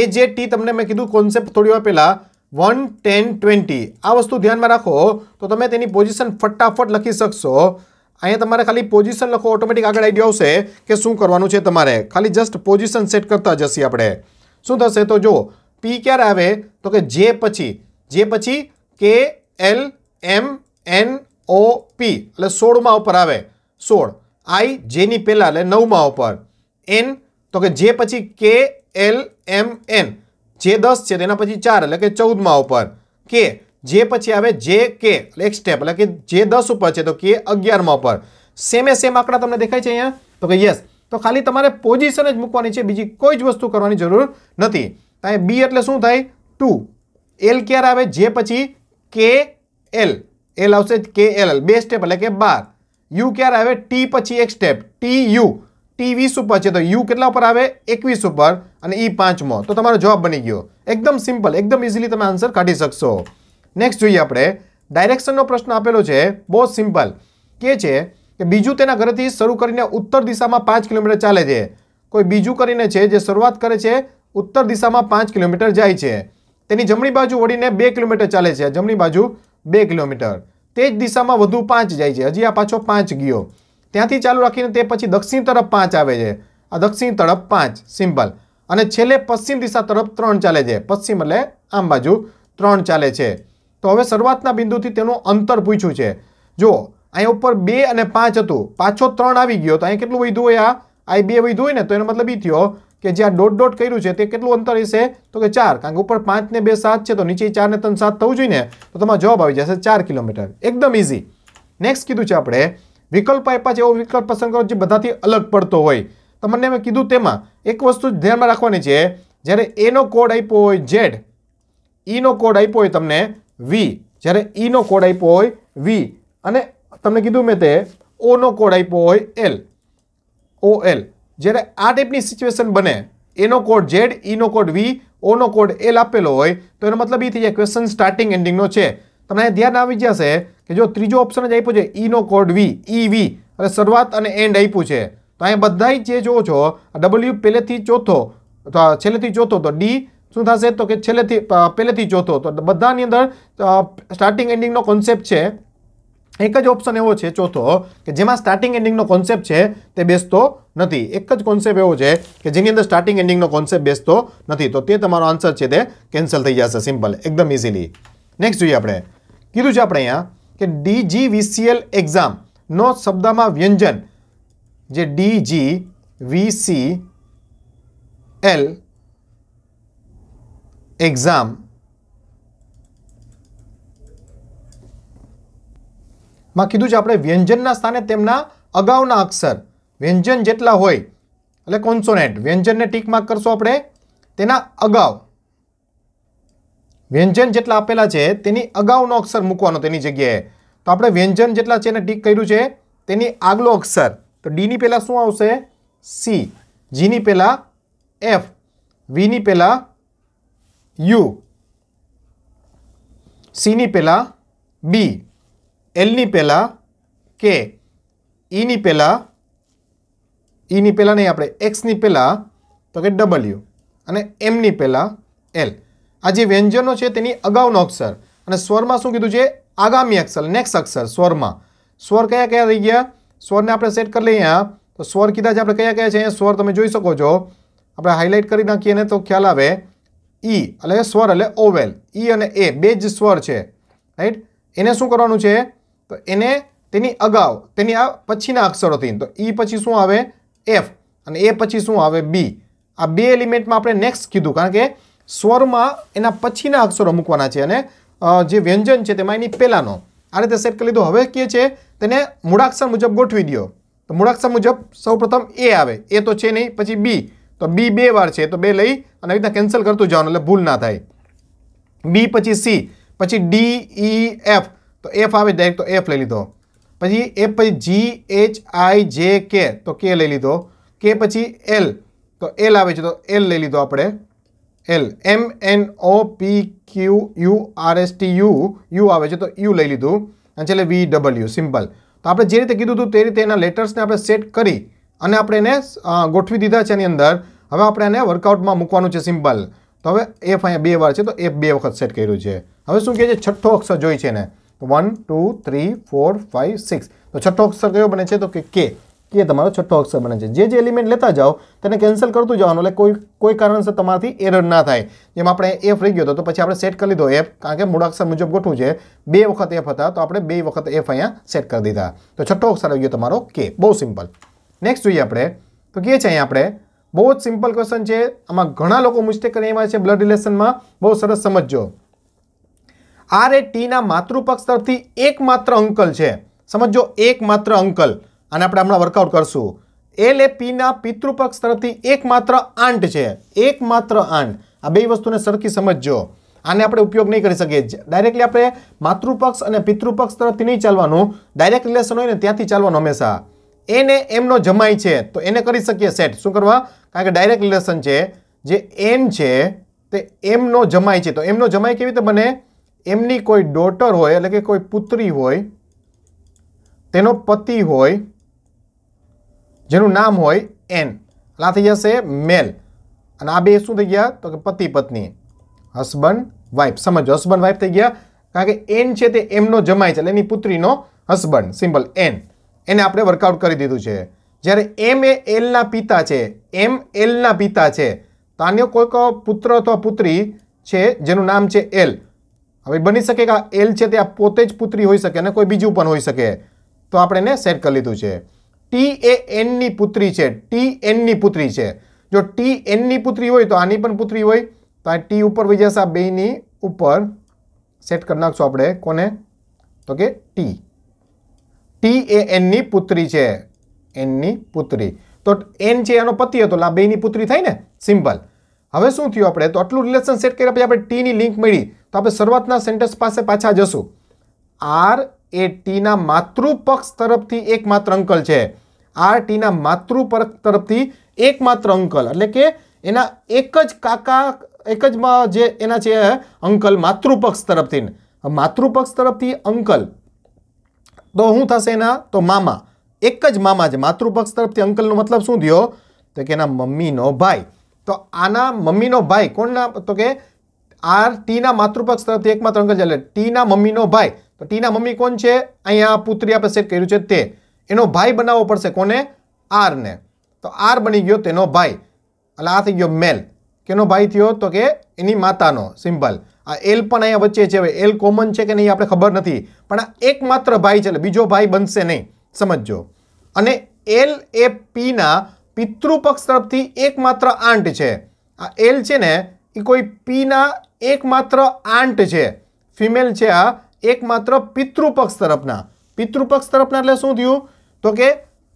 એ જે ટી તમને મેં કીધું કોન્સેપ્ટ થોડી વાર પહેલાં વન ટેન ટ્વેન્ટી આ વસ્તુ ધ્યાનમાં રાખો તો તમે તેની પોઝિશન ફટાફટ લખી શકશો અહીંયા તમારે ખાલી પોઝિશન લખો ઓટોમેટિક આગળ આઈડિયા આવશે કે શું કરવાનું છે તમારે ખાલી જસ્ટ પોઝિશન સેટ કરતા જશે આપણે શું થશે તો જો પી ક્યારે આવે તો કે જે પછી જે પછી કે એલ એમ એન ઓ પી એટલે સોળમાં ઉપર આવે સોળ આઈ જેની પહેલાં એટલે નવમાં ઉપર એન તો કે જે પછી કે એલ એમ એન જે દસ છે તેના પછી ચાર એટલે કે ચૌદમાં ઉપર કે જે પછી આવે જે કે એક સ્ટેપ એટલે કે જે દસ ઉપર છે તો કે અગિયારમાં ઉપર સેમે સેમ આંકડા તમને દેખાય છે અહીંયા તો કે યસ તો ખાલી તમારે પોઝિશન જ મૂકવાની છે બીજી કોઈ જ વસ્તુ કરવાની જરૂર નથી અહીંયા બી એટલે શું થાય ટુ એલ ક્યારે આવે જે પછી કે એલ એલ આવશે કે એલ બે સ્ટેપ એટલે કે બાર યુ ક્યારે આવે ટી પછી એક સ્ટેપ ટી યુ ટી વીસ ઉપર છે તો યુ કેટલા ઉપર આવે એકવીસ ઉપર અને ઈ e પાંચમો તો તમારો જવાબ બની ગયો એકદમ સિમ્પલ એકદમ ઇઝીલી તમે આન્સર કાઢી શકશો નેક્સ્ટ જોઈએ આપણે ડાયરેક્શનનો પ્રશ્ન આપેલો છે બહુ સિમ્પલ કે છે કે બીજું તેના ઘરેથી શરૂ કરીને ઉત્તર દિશામાં પાંચ કિલોમીટર ચાલે છે કોઈ બીજું કરીને છે જે શરૂઆત કરે છે ઉત્તર દિશામાં પાંચ કિલોમીટર જાય છે તેની જમણી બાજુ વળીને બે કિલોમીટર ચાલે છે જમણી બાજુ બે કિલોમીટર તે જ દિશામાં વધુ પાંચ જાય છે હજી આ પાછો પાંચ ગયો ત્યાંથી ચાલુ રાખીને તે પછી દક્ષિણ તરફ પાંચ આવે છે આ દક્ષિણ તરફ પાંચ સિમ્પલ અને છેલ્લે પશ્ચિમ દિશા તરફ ત્રણ ચાલે છે પશ્ચિમ એટલે આમ બાજુ ત્રણ ચાલે છે તો હવે શરૂઆતના બિંદુથી તેનું અંતર પૂછ્યું છે જો અહીંયા ઉપર બે અને પાંચ હતું પાછો ત્રણ આવી ગયો તો અહીંયા કેટલું વધ્યું હોય આ આ બે વધ્યું હોય ને તો એનો મતલબ એ થયો કે જે આ ડોટ ડોટ કર્યું છે તે કેટલું અંતર હશે તો કે ચાર કારણ કે ઉપર પાંચ ને બે સાત છે તો નીચે ચાર ને ત્રણ સાત થવું જોઈએ ને તો તમારો જવાબ આવી જશે ચાર કિલોમીટર એકદમ ઇઝી નેક્સ્ટ કીધું છે આપણે વિકલ્પ આપ્યા છે એવો વિકલ્પ પસંદ કરો જે બધાથી અલગ પડતો હોય તમને મેં કીધું તેમાં એક વસ્તુ ધ્યાનમાં રાખવાની છે જ્યારે એનો કોડ આપ્યો હોય ઝેડ ઈનો કોડ આપ્યો હોય તમને વી જ્યારે ઈનો e કોડ આપ્યો હોય વી અને તમને કીધું મેં તે ઓનો કોડ આપ્યો હોય એલ ઓ એલ જ્યારે આ ટાઈપની સિચ્યુએશન બને એનો કોડ ઝેડ ઈનો કોડ વી ઓનો કોડ એલ આપેલો હોય તો એનો મતલબ એ થઈ જાય ક્વેશ્ચન સ્ટાર્ટિંગ એન્ડિંગનો છે તમને ધ્યાન આવી જશે કે જો ત્રીજો ઓપ્શન જ આપ્યો છે ઈનો કોડ વી ઈ વી અને શરૂઆત અને એન્ડ આપ્યું છે તો અહીંયા બધા જે જુઓ છો ડબલ્યુ પહેલેથી ચોથો છેલ્લેથી ચોથો તો ડી શું થશે તો કે છેલ્લેથી પહેલેથી ચોથો તો બધાની અંદર સ્ટાર્ટિંગ એન્ડિંગનો કોન્સેપ્ટ છે એક જ ઓપ્શન એવો છે ચોથો કે જેમાં સ્ટાર્ટિંગ એન્ડિંગનો કોન્સેપ્ટ છે તે બેસતો નથી એક જ કોન્સેપ્ટ એવો છે કે જેની અંદર સ્ટાર્ટિંગ એન્ડિંગનો કોન્સેપ્ટ બેસતો નથી તો તે તમારો આન્સર છે તે કેન્સલ થઈ જશે સિમ્પલ એકદમ ઇઝીલી નેક્સ્ટ જોઈએ આપણે કીધું છે આપણે અહીંયા કે ડીજીવીસીએલ એક્ઝામ નો શબ્દમાં વ્યંજન જે ડીજી વીસી એલ exam માં કીધું છે આપણે વ્યંજનના સ્થાને તેમના અગાઉના અક્ષર વ્યંજન જેટલા હોય એટલે કોન્સોનેટ વ્યંજનને ટીક માર્ક કરશું આપણે તેના અગાઉ વ્યંજન જેટલા આપેલા છે તેની અગાઉનો અક્ષર મૂકવાનો તેની જગ્યાએ તો આપણે વ્યંજન જેટલા છે એને ટીક કર્યું છે તેની આગલો અક્ષર તો ડીની પહેલાં શું આવશે સી જીની પહેલાં એફ વીની પહેલાં યુ સીની પહેલાં બી એલની પહેલાં કે ઈની પહેલાં ઈની પહેલાં નહીં આપણે એક્સની પહેલાં તો કે ડબલ્યુ અને એમની પહેલાં એલ આ જે વ્યંજનો છે તેની અગાઉનો અક્ષર અને સ્વરમાં શું કીધું છે આગામી અક્ષર નેક્સ્ટ અક્ષર સ્વરમાં સ્વર કયા કયા થઈ ગયા સ્વરને આપણે સેટ કરી લઈએ અહીંયા તો સ્વર કીધા છે આપણે કયા કયા છે અહીંયા સ્વર તમે જોઈ શકો છો આપણે હાઇલાઇટ કરી નાખીએ ને તો ખ્યાલ આવે ઈ એટલે સ્વર એટલે ઓવેલ ઈ અને એ બે જ સ્વર છે રાઈટ એને શું કરવાનું છે તો એને તેની અગાઉ તેની આ પછીના અક્ષરોથી તો ઈ પછી શું આવે એફ અને એ પછી શું આવે બી આ બે એલિમેન્ટમાં આપણે નેક્સ્ટ કીધું કારણ કે સ્વરમાં એના પછીના અક્ષરો મૂકવાના છે અને જે વ્યંજન છે તેમાં એની પહેલાંનો આ રીતે સેટ કરી લીધો હવે કહીએ છે તેને મૂળાક્ષર મુજબ ગોઠવી દો તો મૂળાક્ષર મુજબ સૌપ્રથમ એ આવે એ તો છે નહીં પછી બી તો બી બે વાર છે તો બે લઈ અને આવી રીતના કેન્સલ કરતું જવાનું એટલે ભૂલ ના થાય બી પછી સી પછી ડી ઈ એફ તો એફ આવે ડાયરેક્ટ તો એફ લઈ લીધો પછી એ પછી જી એચ આઈ જે કે તો કે લઈ લીધો કે પછી એલ તો એલ આવે છે તો એલ લઈ લીધો આપણે L M N O P Q U R S T U U આવે છે તો યુ લઈ લીધું અને છેલ્લે વી ડબલ્યુ સિમ્પલ તો આપણે જે રીતે કીધું હતું તે રીતે એના લેટર્સને આપણે સેટ કરી અને આપણે એને ગોઠવી દીધા છે એની અંદર હવે આપણે એને વર્કઆઉટમાં મૂકવાનું છે સિમ્પલ તો હવે એફ અહીંયા બે વાર છે તો એફ બે વખત સેટ કર્યું છે હવે શું કહે છે છઠ્ઠો અક્ષર જોઈ છે એને one two three four five six તો છઠ્ઠો અક્ષર કયો બને છે તો કે કે કે તમારો છઠ્ઠો અક્ષર બને છે જે જે એલિમેન્ટ લેતા જાઓ તેને કેન્સલ કરતું જવાનું એટલે કોઈ કોઈ કારણસર તમારાથી એરર ના થાય જેમ આપણે એફ રહી ગયો હતો તો પછી આપણે સેટ કરી લીધો એફ કારણ કે મૂળાક્ષર મુજબ ગોઠવું છે બે વખત એફ હતા તો આપણે બે વખત એફ અહીંયા સેટ કરી દીધા તો છઠ્ઠો અક્ષર આવી ગયો તમારો કે બહુ સિમ્પલ નેક્સ્ટ જોઈએ આપણે તો કહે છે અહીંયા આપણે બહુ જ સિમ્પલ ક્વેશ્ચન છે આમાં ઘણા લોકો મિસ્ટેક કરી આવ્યા છે બ્લડ રિલેશનમાં બહુ સરસ સમજજો આર એ ટીના માતૃપક્ષ તરફથી એકમાત્ર અંકલ છે સમજો એકમાત્ર અંકલ અને આપણે હમણાં વર્કઆઉટ કરશું એલ એ પીના પિતૃપક્ષ તરફથી એકમાત્ર આંટ છે એકમાત્ર આંટ આ બે વસ્તુને સરખી સમજજો આને આપણે ઉપયોગ નહીં કરી શકીએ ડાયરેક્ટલી આપણે માતૃપક્ષ અને પિતૃપક્ષ તરફથી નહીં ચાલવાનું ડાયરેક્ટ રિલેશન હોય ને ત્યાંથી ચાલવાનું હંમેશા એને એમનો જમાય છે તો એને કરી શકીએ સેટ શું કરવા કારણ કે ડાયરેક્ટ રિલેશન છે જે એન છે તે એમનો જમાય છે તો એમનો જમાય કેવી રીતે બને એમની કોઈ ડોટર હોય એટલે કે કોઈ પુત્રી હોય તેનો પતિ હોય જેનું નામ હોય એન એટલે આ થઈ જશે મેલ અને આ બે શું થઈ ગયા તો કે પતિ પત્ની હસબન્ડ વાઇફ સમજો હસબન્ડ વાઇફ થઈ ગયા કારણ કે એન છે તે એમનો જમાય છે એટલે એની પુત્રીનો હસબન્ડ સિમ્પલ એન એને આપણે વર્કઆઉટ કરી દીધું છે જ્યારે એમ એ એલના પિતા છે એમ એલના પિતા છે તો આનો કોઈક પુત્ર અથવા પુત્રી છે જેનું નામ છે એલ હવે બની શકે કે આ એલ છે તે આ પોતે જ પુત્રી હોઈ શકે અને કોઈ બીજું પણ હોઈ શકે તો આપણે એને સેટ કરી લીધું છે ટી એ એનની પુત્રી છે ટી એનની પુત્રી છે જો ટી એનની પુત્રી હોય તો આની પણ પુત્રી હોય તો આ ટી ઉપર વહી જશે બેની ઉપર સેટ કરી નાખશું આપણે કોને તો કે ટી ટી એ એનની પુત્રી છે એનની પુત્રી તો એન છે એનો પતિ હતો લા બેની પુત્રી થાય ને સિમ્પલ હવે શું થયું આપણે તો આટલું રિલેશન સેટ કર્યા પછી આપણે ટીની લિંક મળી તો આપણે શરૂઆતના સેન્ટેન્સ પાસે પાછા જશું આર એ ટીના માતૃપક્ષ તરફથી એકમાત્ર અંકલ છે આર ટીના માતૃ તરફથી એકમાત્ર અંકલ એટલે કે એના એક જ કાકા એક જ જે એના છે અંકલ માતૃપક્ષ તરફથી માતૃપક્ષ તરફથી અંકલ તો શું થશે એના તો મામા એક જ મામા છે માતૃપક્ષ તરફથી અંકલનો મતલબ શું થયો તો કે એના મમ્મીનો ભાઈ તો આના મમ્મીનો ભાઈ કોણના તો કે આર ટીના માતૃપક્ષ તરફથી એકમાત્ર અંકલ એટલે ટીના મમ્મીનો ભાઈ તો ટીના મમ્મી કોણ છે અહીંયા પુત્રી આપણે સેટ કર્યું છે તે એનો ભાઈ બનાવવો પડશે કોને આરને તો આર બની ગયો તેનો ભાઈ એટલે આ થઈ ગયો મેલ કેનો ભાઈ થયો તો કે એની માતાનો સિમ્પલ આ એલ પણ અહીંયા વચ્ચે છે હવે એલ કોમન છે કે નહીં આપણે ખબર નથી પણ આ એકમાત્ર ભાઈ છે બીજો ભાઈ બનશે નહીં સમજો અને એલ એ પીના પિતૃપક્ષ તરફથી એકમાત્ર આંટ છે આ એલ છે ને એ કોઈ પીના એકમાત્ર આંટ છે ફિમેલ છે આ એકમાત્ર પિતૃપક્ષ તરફના પિતૃપક્ષ તરફના એટલે શું થયું તો કે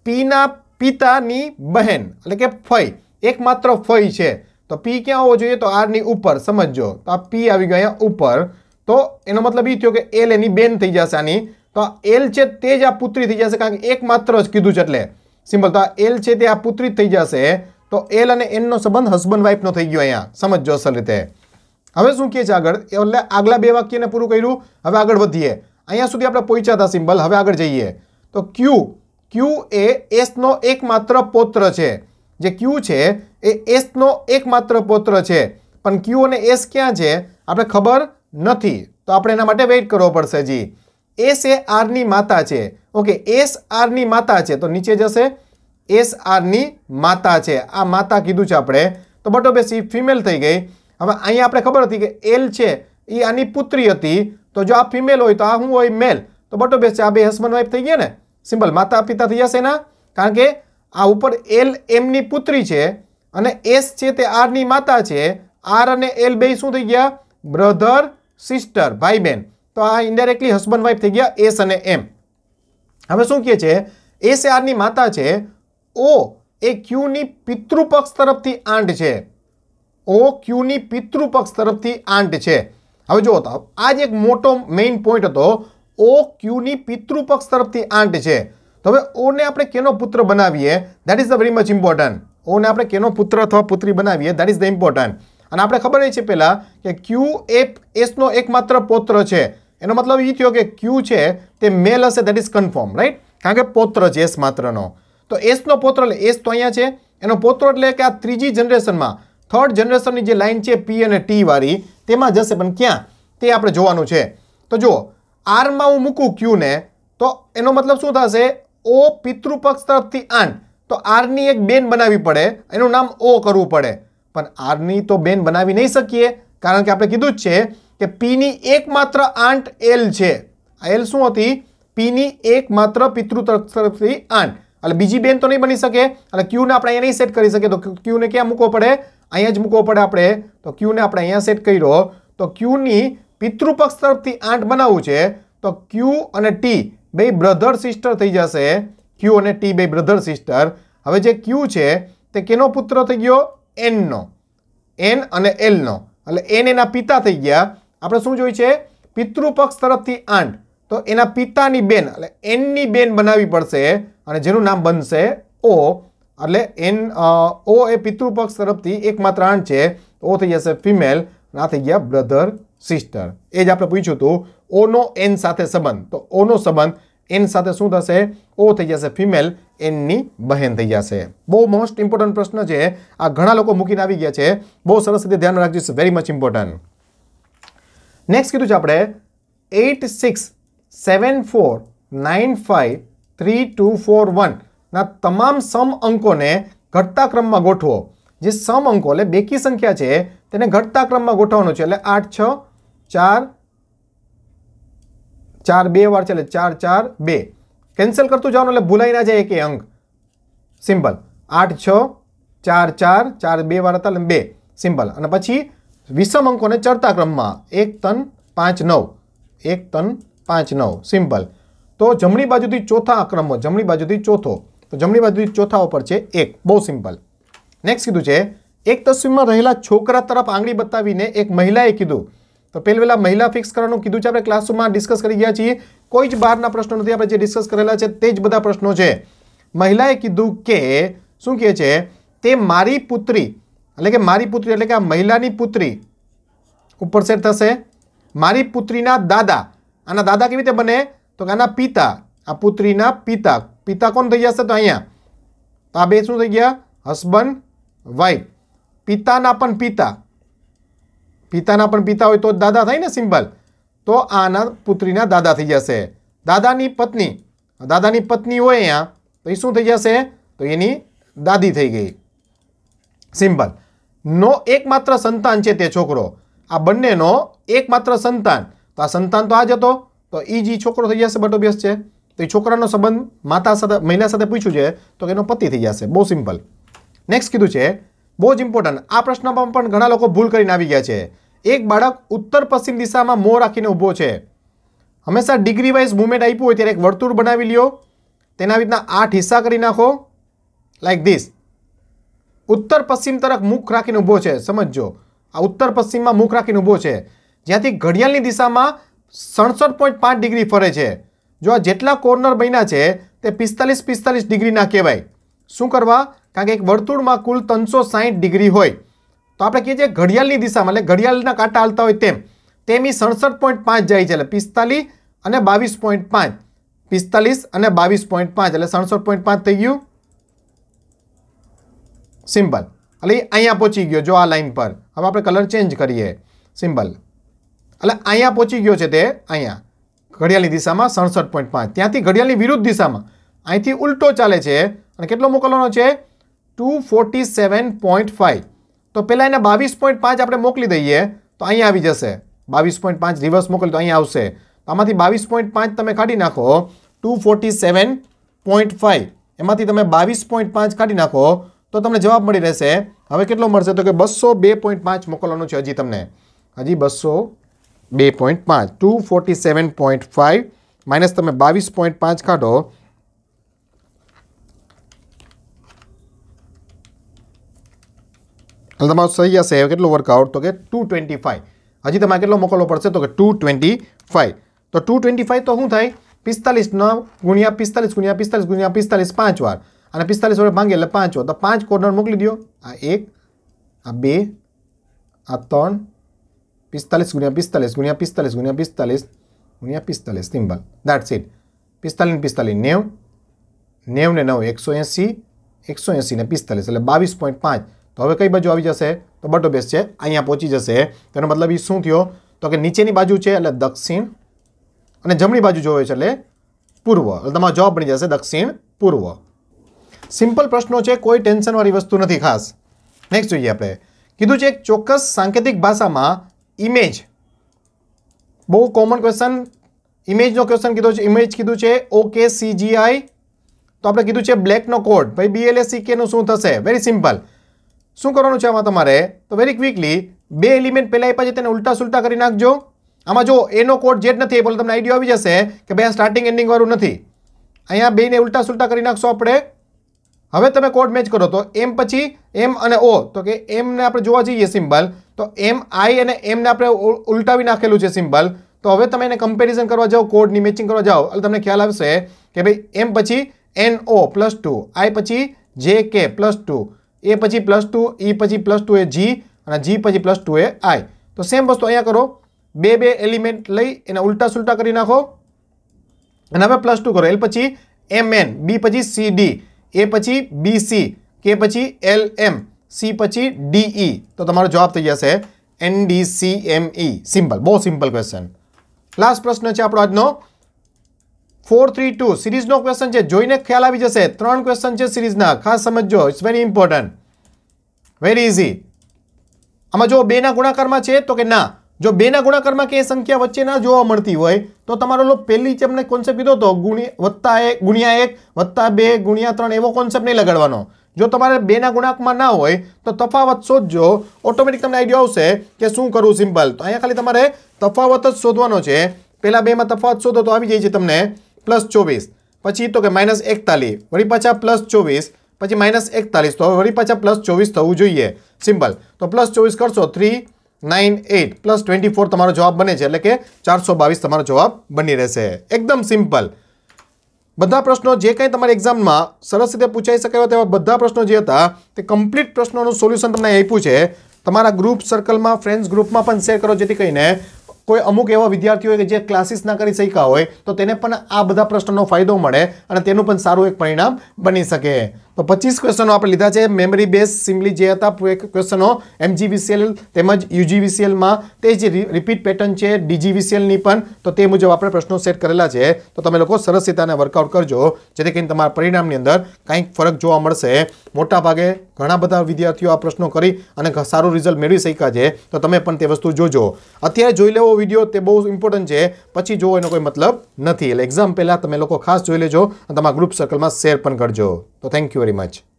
પીના પિતાની બહેન એટલે કે ફઈ એકમાત્ર ફઈ છે તો પી ક્યાં હોવો જોઈએ તો આરની ઉપર સમજો તો આ પી આવી ગયો અહીંયા ઉપર તો એનો મતલબ એ થયો કે એલ એની બેન થઈ જશે આની તો આ એલ છે તે જ આ પુત્રી થઈ જશે કારણ કે એકમાત્ર જ કીધું છે એટલે સિમ્પલ તો આ એલ છે તે આ પુત્રી થઈ જશે તો એલ અને એનનો સંબંધ હસબન્ડ વાઇફનો થઈ ગયો અહીંયા સમજો અસલ રીતે હવે શું કહે છે આગળ એટલે આગલા બે વાક્યને પૂરું કર્યું હવે આગળ વધીએ અહીંયા સુધી આપણે પહોંચ્યા હતા સિમ્બલ હવે આગળ જઈએ તો ક્યુ ક્યુ એ એસનો એકમાત્ર પૌત્ર છે જે ક્યુ છે એ એસનો એકમાત્ર પુત્ર છે પણ ક્યુ અને એસ ક્યાં છે આપણે ખબર નથી તો આપણે એના માટે વેઇટ કરવો પડશે જી એસ એ આરની માતા છે ઓકે એસ આરની માતા છે તો નીચે જશે એસ આરની માતા છે આ માતા કીધું છે આપણે તો બટો બટોબેસ એ ફિમેલ થઈ ગઈ હવે અહીંયા આપણે ખબર હતી કે એલ છે એ આની પુત્રી હતી તો જો આ ફિમેલ હોય તો આ શું હોય મેલ તો બટો છે આ બે હસબન્ડ વાઈફ થઈ ગયા ને સિમ્પલ માતા પિતા થઈ જશે એના કારણ કે આ ઉપર એલ એમની પુત્રી છે અને એસ છે તે આરની માતા છે આર અને એલ બે શું થઈ ગયા બ્રધર સિસ્ટર ભાઈ બહેન તો આ ઇન્ડાયરેક્ટલી હસબન્ડ વાઈફ થઈ ગયા એસ અને એમ હવે શું કહે છે એસ એ આરની માતા છે ઓ એ ક્યુની પિતૃપક્ષ તરફથી આંટ છે ઓ ક્યુની પિતૃપક્ષ તરફથી આંટ છે હવે જુઓ તો આ જ એક મોટો મેઇન પોઈન્ટ હતો ઓ ક્યુની પિતૃપક્ષ તરફથી આંટ છે તો હવે ઓને આપણે કેનો પુત્ર બનાવીએ that is the very much important ઓને આપણે કેનો પુત્ર અથવા પુત્રી બનાવીએ દેટ ઇઝ ધ ઇમ્પોર્ટન્ટ અને આપણે ખબર એ છે પહેલાં કે ક્યુ એ એસનો એકમાત્ર પોત્ર છે એનો મતલબ એ થયો કે ક્યુ છે તે મેલ હશે દેટ ઇઝ કન્ફર્મ રાઈટ કારણ કે પોત્ર છે એસ માત્રનો તો એસનો પોત્ર એટલે એસ તો અહીંયા છે એનો પોત્ર એટલે કે આ ત્રીજી જનરેશનમાં થર્ડ જનરેશનની જે લાઇન છે પી અને ટી વાળી તેમાં જશે પણ ક્યાં તે આપણે જોવાનું છે તો જુઓ આરમાં હું મૂકું ક્યુને તો એનો મતલબ શું થશે ઓ પિતૃપક્ષ તરફથી આંટ તો આરની એક બેન બનાવવી પડે એનું નામ ઓ કરવું પડે પણ આરની તો બેન બનાવી નહીં શકીએ કારણ કે આપણે કીધું જ છે કે પીની એકમાત્ર આંટ એલ છે આ એલ શું હતી પીની એકમાત્ર પિતૃ તરફથી આંટ એટલે બીજી બેન તો નહીં બની શકે એટલે ક્યુને આપણે અહીંયા નહીં સેટ કરી શકીએ તો ક્યુને ક્યાં મૂકવો પડે અહીંયા જ મૂકવો પડે આપણે તો ક્યુને આપણે અહીંયા સેટ કર્યો તો ક્યુની પિતૃપક્ષ તરફથી આંટ બનાવવું છે તો ક્યુ અને ટી બે બ્રધર સિસ્ટર થઈ જશે ક્યુ અને ટી બે બ્રધર સિસ્ટર હવે જે ક્યુ છે તે કેનો પુત્ર થઈ ગયો એનનો એન અને એલનો એટલે એન એના પિતા થઈ ગયા આપણે શું જોઈએ છે પિતૃપક્ષ તરફથી આઠ તો એના પિતાની બેન એટલે એનની બેન બનાવવી પડશે અને જેનું નામ બનશે ઓ એટલે એન ઓ એ પિતૃપક્ષ તરફથી એકમાત્ર આઠ છે ઓ થઈ જશે ફિમેલ ના થઈ ગયા બ્રધર સિસ્ટર એ જ આપણે પૂછ્યું હતું ઓનો એન સાથે સંબંધ તો ઓનો સંબંધ એન સાથે શું થશે ઓ થઈ જશે ફિમેલ એનની બહેન થઈ જશે બહુ મોસ્ટ ઇમ્પોર્ટન્ટ પ્રશ્ન છે આ ઘણા લોકો મૂકીને આવી ગયા છે બહુ સરસ રીતે ધ્યાન રાખજો it's very much important next કીધું છે આપણે eight six seven four nine five three two four વનના તમામ સમ અંકોને ઘટતા ક્રમમાં ગોઠવો જે સમ અંકો એટલે બેકી સંખ્યા છે તેને ઘટતા ક્રમમાં ગોઠવવાનું છે એટલે આઠ છ ચાર ચાર બે વાર છે એટલે ચાર ચાર બે કેન્સલ કરતું જવાનું એટલે ભૂલાઈ ના જાય એક અંક સિમ્પલ આઠ છ ચાર ચાર ચાર બે વાર હતા એટલે બે સિમ્પલ અને પછી વિષમ અંકોને ચડતા ક્રમમાં એક તન પાંચ નવ એક તન પાંચ નવ સિમ્પલ તો જમણી બાજુથી ચોથા ક્રમો જમણી બાજુથી ચોથો તો જમણી બાજુથી ચોથા ઉપર છે એક બહુ સિમ્પલ નેક્સ્ટ કીધું છે એક તસવીરમાં રહેલા છોકરા તરફ આંગળી બતાવીને એક મહિલાએ કીધું તો પહેલા મહિલા ફિક્સ કરવાનું કીધું છે આપણે ક્લાસરૂમમાં ડિસ્કસ કરી ગયા છીએ કોઈ જ બહારના પ્રશ્નો નથી આપણે જે ડિસ્કસ કરેલા છે તે જ બધા પ્રશ્નો છે મહિલાએ કીધું કે શું કહે છે તે મારી પુત્રી એટલે કે મારી પુત્રી એટલે કે આ મહિલાની પુત્રી ઉપર સેટ થશે મારી પુત્રીના દાદા આના દાદા કેવી રીતે બને તો કે આના પિતા આ પુત્રીના પિતા પિતા કોણ થઈ જશે તો અહીંયા તો આ બે શું થઈ ગયા હસબન્ડ વાઈફ પિતાના પણ પિતા પિતાના પણ પિતા હોય તો જ દાદા થાય ને સિમ્બલ તો આના પુત્રીના દાદા થઈ જશે દાદાની પત્ની દાદાની પત્ની હોય અહીંયા તો એ શું થઈ જશે તો એની દાદી થઈ ગઈ સિમ્બલ નો એકમાત્ર સંતાન છે તે છોકરો આ બંનેનો એકમાત્ર સંતાન તો આ સંતાન તો આ જ હતો તો એ જે છોકરો થઈ જશે બટોબેસ છે તો એ છોકરાનો સંબંધ માતા સાથે મહિલા સાથે પૂછ્યું છે તો એનો પતિ થઈ જશે બહુ સિમ્પલ નેક્સ્ટ કીધું છે બહુ જ ઇમ્પોર્ટન્ટ આ પ્રશ્નમાં પણ ઘણા લોકો ભૂલ કરીને આવી ગયા છે એક બાળક ઉત્તર પશ્ચિમ દિશામાં મોં રાખીને ઊભો છે હંમેશા ડિગ્રી વાઇઝ મુવમેન્ટ આપ્યું હોય ત્યારે એક વર્તુળ બનાવી લ્યો તેના રીતના આઠ હિસ્સા કરી નાખો લાઇક ધીસ ઉત્તર પશ્ચિમ તરફ મુખ રાખીને ઊભો છે સમજો આ ઉત્તર પશ્ચિમમાં મુખ રાખીને ઊભો છે જ્યાંથી ઘડિયાળની દિશામાં સડસઠ પોઈન્ટ પાંચ ડિગ્રી ફરે છે જો આ જેટલા કોર્નર બન્યા છે તે પિસ્તાલીસ પિસ્તાલીસ ડિગ્રીના કહેવાય શું કરવા કારણ કે એક વર્તુળમાં કુલ ત્રણસો સાહીઠ ડિગ્રી હોય તો આપણે કહીએ છીએ ઘડિયાળની દિશામાં એટલે ઘડિયાળના કાંટા હાલતા હોય તેમ તેમી સડસઠ પોઈન્ટ પાંચ જાય છે એટલે પિસ્તાલીસ અને બાવીસ પોઈન્ટ પાંચ પિસ્તાલીસ અને બાવીસ પોઈન્ટ પાંચ એટલે સડસઠ પોઈન્ટ પાંચ થઈ ગયું સિમ્પલ એટલે અહીંયા પહોંચી ગયો જો આ લાઇન પર હવે આપણે કલર ચેન્જ કરીએ સિમ્પલ એટલે અહીંયા પહોંચી ગયો છે તે અહીંયા ઘડિયાળની દિશામાં સડસઠ પોઈન્ટ પાંચ ત્યાંથી ઘડિયાળની વિરુદ્ધ દિશામાં અહીંથી ઉલટો ચાલે છે અને કેટલો મોકલવાનો છે two forty seven point five તો પહેલાં એને બાવીસ પોઈન્ટ પાંચ આપણે મોકલી દઈએ તો અહીંયા આવી જશે બાવીસ પોઈન્ટ પાંચ રિવર્સ મોકલી તો અહીંયા આવશે તો આમાંથી બાવીસ પોઈન્ટ પાંચ તમે કાઢી નાખો two forty seven point five એમાંથી તમે બાવીસ પોઈન્ટ પાંચ કાઢી નાખો તો તમને જવાબ મળી રહેશે હવે કેટલો મળશે તો કે બસો બે પોઈન્ટ પાંચ મોકલવાનું છે હજી તમને હજી બસો બે પોઈન્ટ પાંચ two forty seven point five minus તમે બાવીસ પોઈન્ટ પાંચ કાઢો એટલે તમારું સહી હશે કેટલું વર્કઆઉટ તો કે ટુ ટ્વેન્ટી ફાઇવ હજી તમારે કેટલો મોકલવો પડશે તો કે ટુ ટ્વેન્ટી ફાઇવ તો ટુ ટ્વેન્ટી ફાઇવ તો શું થાય પિસ્તાલીસ નવ ગુણ્યા પિસ્તાલીસ ગુણ્યા પિસ્તાલીસ ગુણ્યા પિસ્તાલીસ પાંચ વાર અને પિસ્તાલીસ વડે ભાંગે એટલે પાંચ વાર તો પાંચ કોર્નર મોકલી દો આ એક આ બે આ ત્રણ પિસ્તાલીસ ગુણ્યા પિસ્તાલીસ ગુણ્યા પિસ્તાલીસ ગુણ્યા પિસ્તાલીસ ગુણ્યા પિસ્તાલીસ સિમ્બલ દેટ્સ સીટ પિસ્તાલીસ પિસ્તાલીસ નેવ નેવ ને નવ એકસો એંસી એકસો એંસી ને પિસ્તાલીસ એટલે બાવીસ પોઈન્ટ પાંચ તો હવે કઈ બાજુ આવી જશે તો બટો બેસ છે અહીંયા પહોંચી જશે તેનો મતલબ એ શું થયો તો કે નીચેની બાજુ છે એટલે દક્ષિણ અને જમણી બાજુ જોવે છે એટલે પૂર્વ એટલે તમારો જવાબ બની જશે દક્ષિણ પૂર્વ સિમ્પલ પ્રશ્નો છે કોઈ ટેન્શનવાળી વસ્તુ નથી ખાસ નેક્સ્ટ જોઈએ આપણે કીધું છે એક ચોક્કસ સાંકેતિક ભાષામાં ઇમેજ બહુ કોમન ક્વેશ્ચન ઇમેજનો ક્વેશ્ચન કીધો છે ઇમેજ કીધું છે ઓકે સીજીઆઈ તો આપણે કીધું છે બ્લેકનો કોડ ભાઈ બીએલએસી કેનું શું થશે વેરી સિમ્પલ શું કરવાનું છે આમાં તમારે તો વેરી ક્વિકલી બે એલિમેન્ટ પહેલાં આપ્યા છે તેને ઉલટા સુલટા કરી નાખજો આમાં જો એનો કોડ જેટ નથી એ એટલે તમને આઈડિયો આવી જશે કે ભાઈ આ સ્ટાર્ટિંગ એન્ડિંગવાળું નથી અહીંયા બેને ઉલટા સુલટા કરી નાખશો આપણે હવે તમે કોડ મેચ કરો તો એમ પછી એમ અને ઓ તો કે એમને આપણે જોવા જઈએ સિમ્બલ તો એમ આઈ અને એમને આપણે ઉલટાવી નાખેલું છે સિમ્બલ તો હવે તમે એને કમ્પેરિઝન કરવા જાઓ કોડની મેચિંગ કરવા જાઓ એટલે તમને ખ્યાલ આવશે કે ભાઈ એમ પછી N O plus two I પછી જે કે પ્લસ ટુ એ પછી પ્લસ ટુ ઈ પછી પ્લસ ટુ એ જી અને જી પછી પ્લસ ટુ એ આઈ તો સેમ વસ્તુ અહીંયા કરો બે બે એલિમેન્ટ લઈ એના ઉલટા સુલટા કરી નાખો અને હવે પ્લસ ટુ કરો એ પછી એમ એન બી પછી સી ડી એ પછી બી સી કે પછી એલ એમ સી પછી ડી ઈ e. તો તમારો જવાબ થઈ જશે N D C M E simple બહુ સિમ્પલ ક્વેશ્ચન લાસ્ટ પ્રશ્ન છે આપણો આજનો ફોર થ્રી ટુ સિરીઝનો ક્વેશ્ચન છે જોઈને ખ્યાલ આવી જશે ત્રણ ક્વેશ્ચન છે સિરીઝના ખાસ સમજજો it's very important very easy આમાં જો બેના ગુણાકારમાં છે તો કે ના જો બેના ગુણાકારમાં કે સંખ્યા વચ્ચે ના જોવા મળતી હોય તો તમારો લો પહેલી જે અમને કોન્સેપ્ટ કીધો હતો ગુણ્યા વત્તા એક ગુણ્યા એક વત્તા બે ગુણ્યા ત્રણ એવો કોન્સેપ્ટ નહીં લગાડવાનો જો તમારે બેના ગુણાંકમાં ના હોય તો તફાવત શોધજો ઓટોમેટિક તમને આઈડિયા આવશે કે શું કરવું સિમ્પલ તો અહીંયા ખાલી તમારે તફાવત જ શોધવાનો છે પહેલાં બેમાં તફાવત શોધો તો આવી જાય છે તમને પ્લસ ચોવીસ પછી તો કે માઇનસ એકતાલીસ વળી પાછા પ્લસ ચોવીસ પછી માઇનસ એકતાલીસ તો વળી પાછા પ્લસ ચોવીસ થવું જોઈએ સિમ્પલ તો પ્લસ ચોવીસ કરશો three nine eight plus twenty four તમારો જવાબ બને છે એટલે કે ચારસો બાવીસ તમારો જવાબ બની રહેશે એકદમ સિમ્પલ બધા પ્રશ્નો જે કંઈ તમારી એક્ઝામમાં સરસ રીતે પૂછાઈ શકે તેવા બધા પ્રશ્નો જે હતા તે કમ્પ્લીટ પ્રશ્નોનું સોલ્યુશન તમને આપ્યું છે તમારા ગ્રુપ સર્કલમાં ફ્રેન્ડ્સ ગ્રુપમાં પણ શેર કરો જેથી કરીને કોઈ અમુક એવા વિદ્યાર્થીઓ કે જે ક્લાસીસ ના કરી શક્યા હોય તો તેને પણ આ બધા પ્રશ્નનો ફાયદો મળે અને તેનું પણ સારું એક પરિણામ બની શકે તો પચીસ ક્વેશ્ચનો આપણે લીધા છે મેમરી બેઝ સિમ્પલી જે હતા ક્વેશ્ચનો એમજીવીસીએલ તેમજ યુજીવીસીએલમાં તે જ રિપીટ પેટર્ન છે ડીજીવીસીએલની પણ તો તે મુજબ આપણે પ્રશ્નો સેટ કરેલા છે તો તમે લોકો સરસ રીતના વર્કઆઉટ કરજો જેથી કરીને તમારા પરિણામની અંદર કંઈક ફરક જોવા મળશે મોટાભાગે ઘણા બધા વિદ્યાર્થીઓ આ પ્રશ્નો કરી અને સારું રિઝલ્ટ મેળવી શક્યા છે તો તમે પણ તે વસ્તુ જોજો અત્યારે જોઈ લેવો વિડીયો તે બહુ ઇમ્પોર્ટન્ટ છે પછી જોવો એનો કોઈ મતલબ નથી એટલે એક્ઝામ પહેલાં તમે લોકો ખાસ જોઈ લેજો અને તમારા ગ્રુપ સર્કલમાં શેર પણ કરજો તો thank you you very much.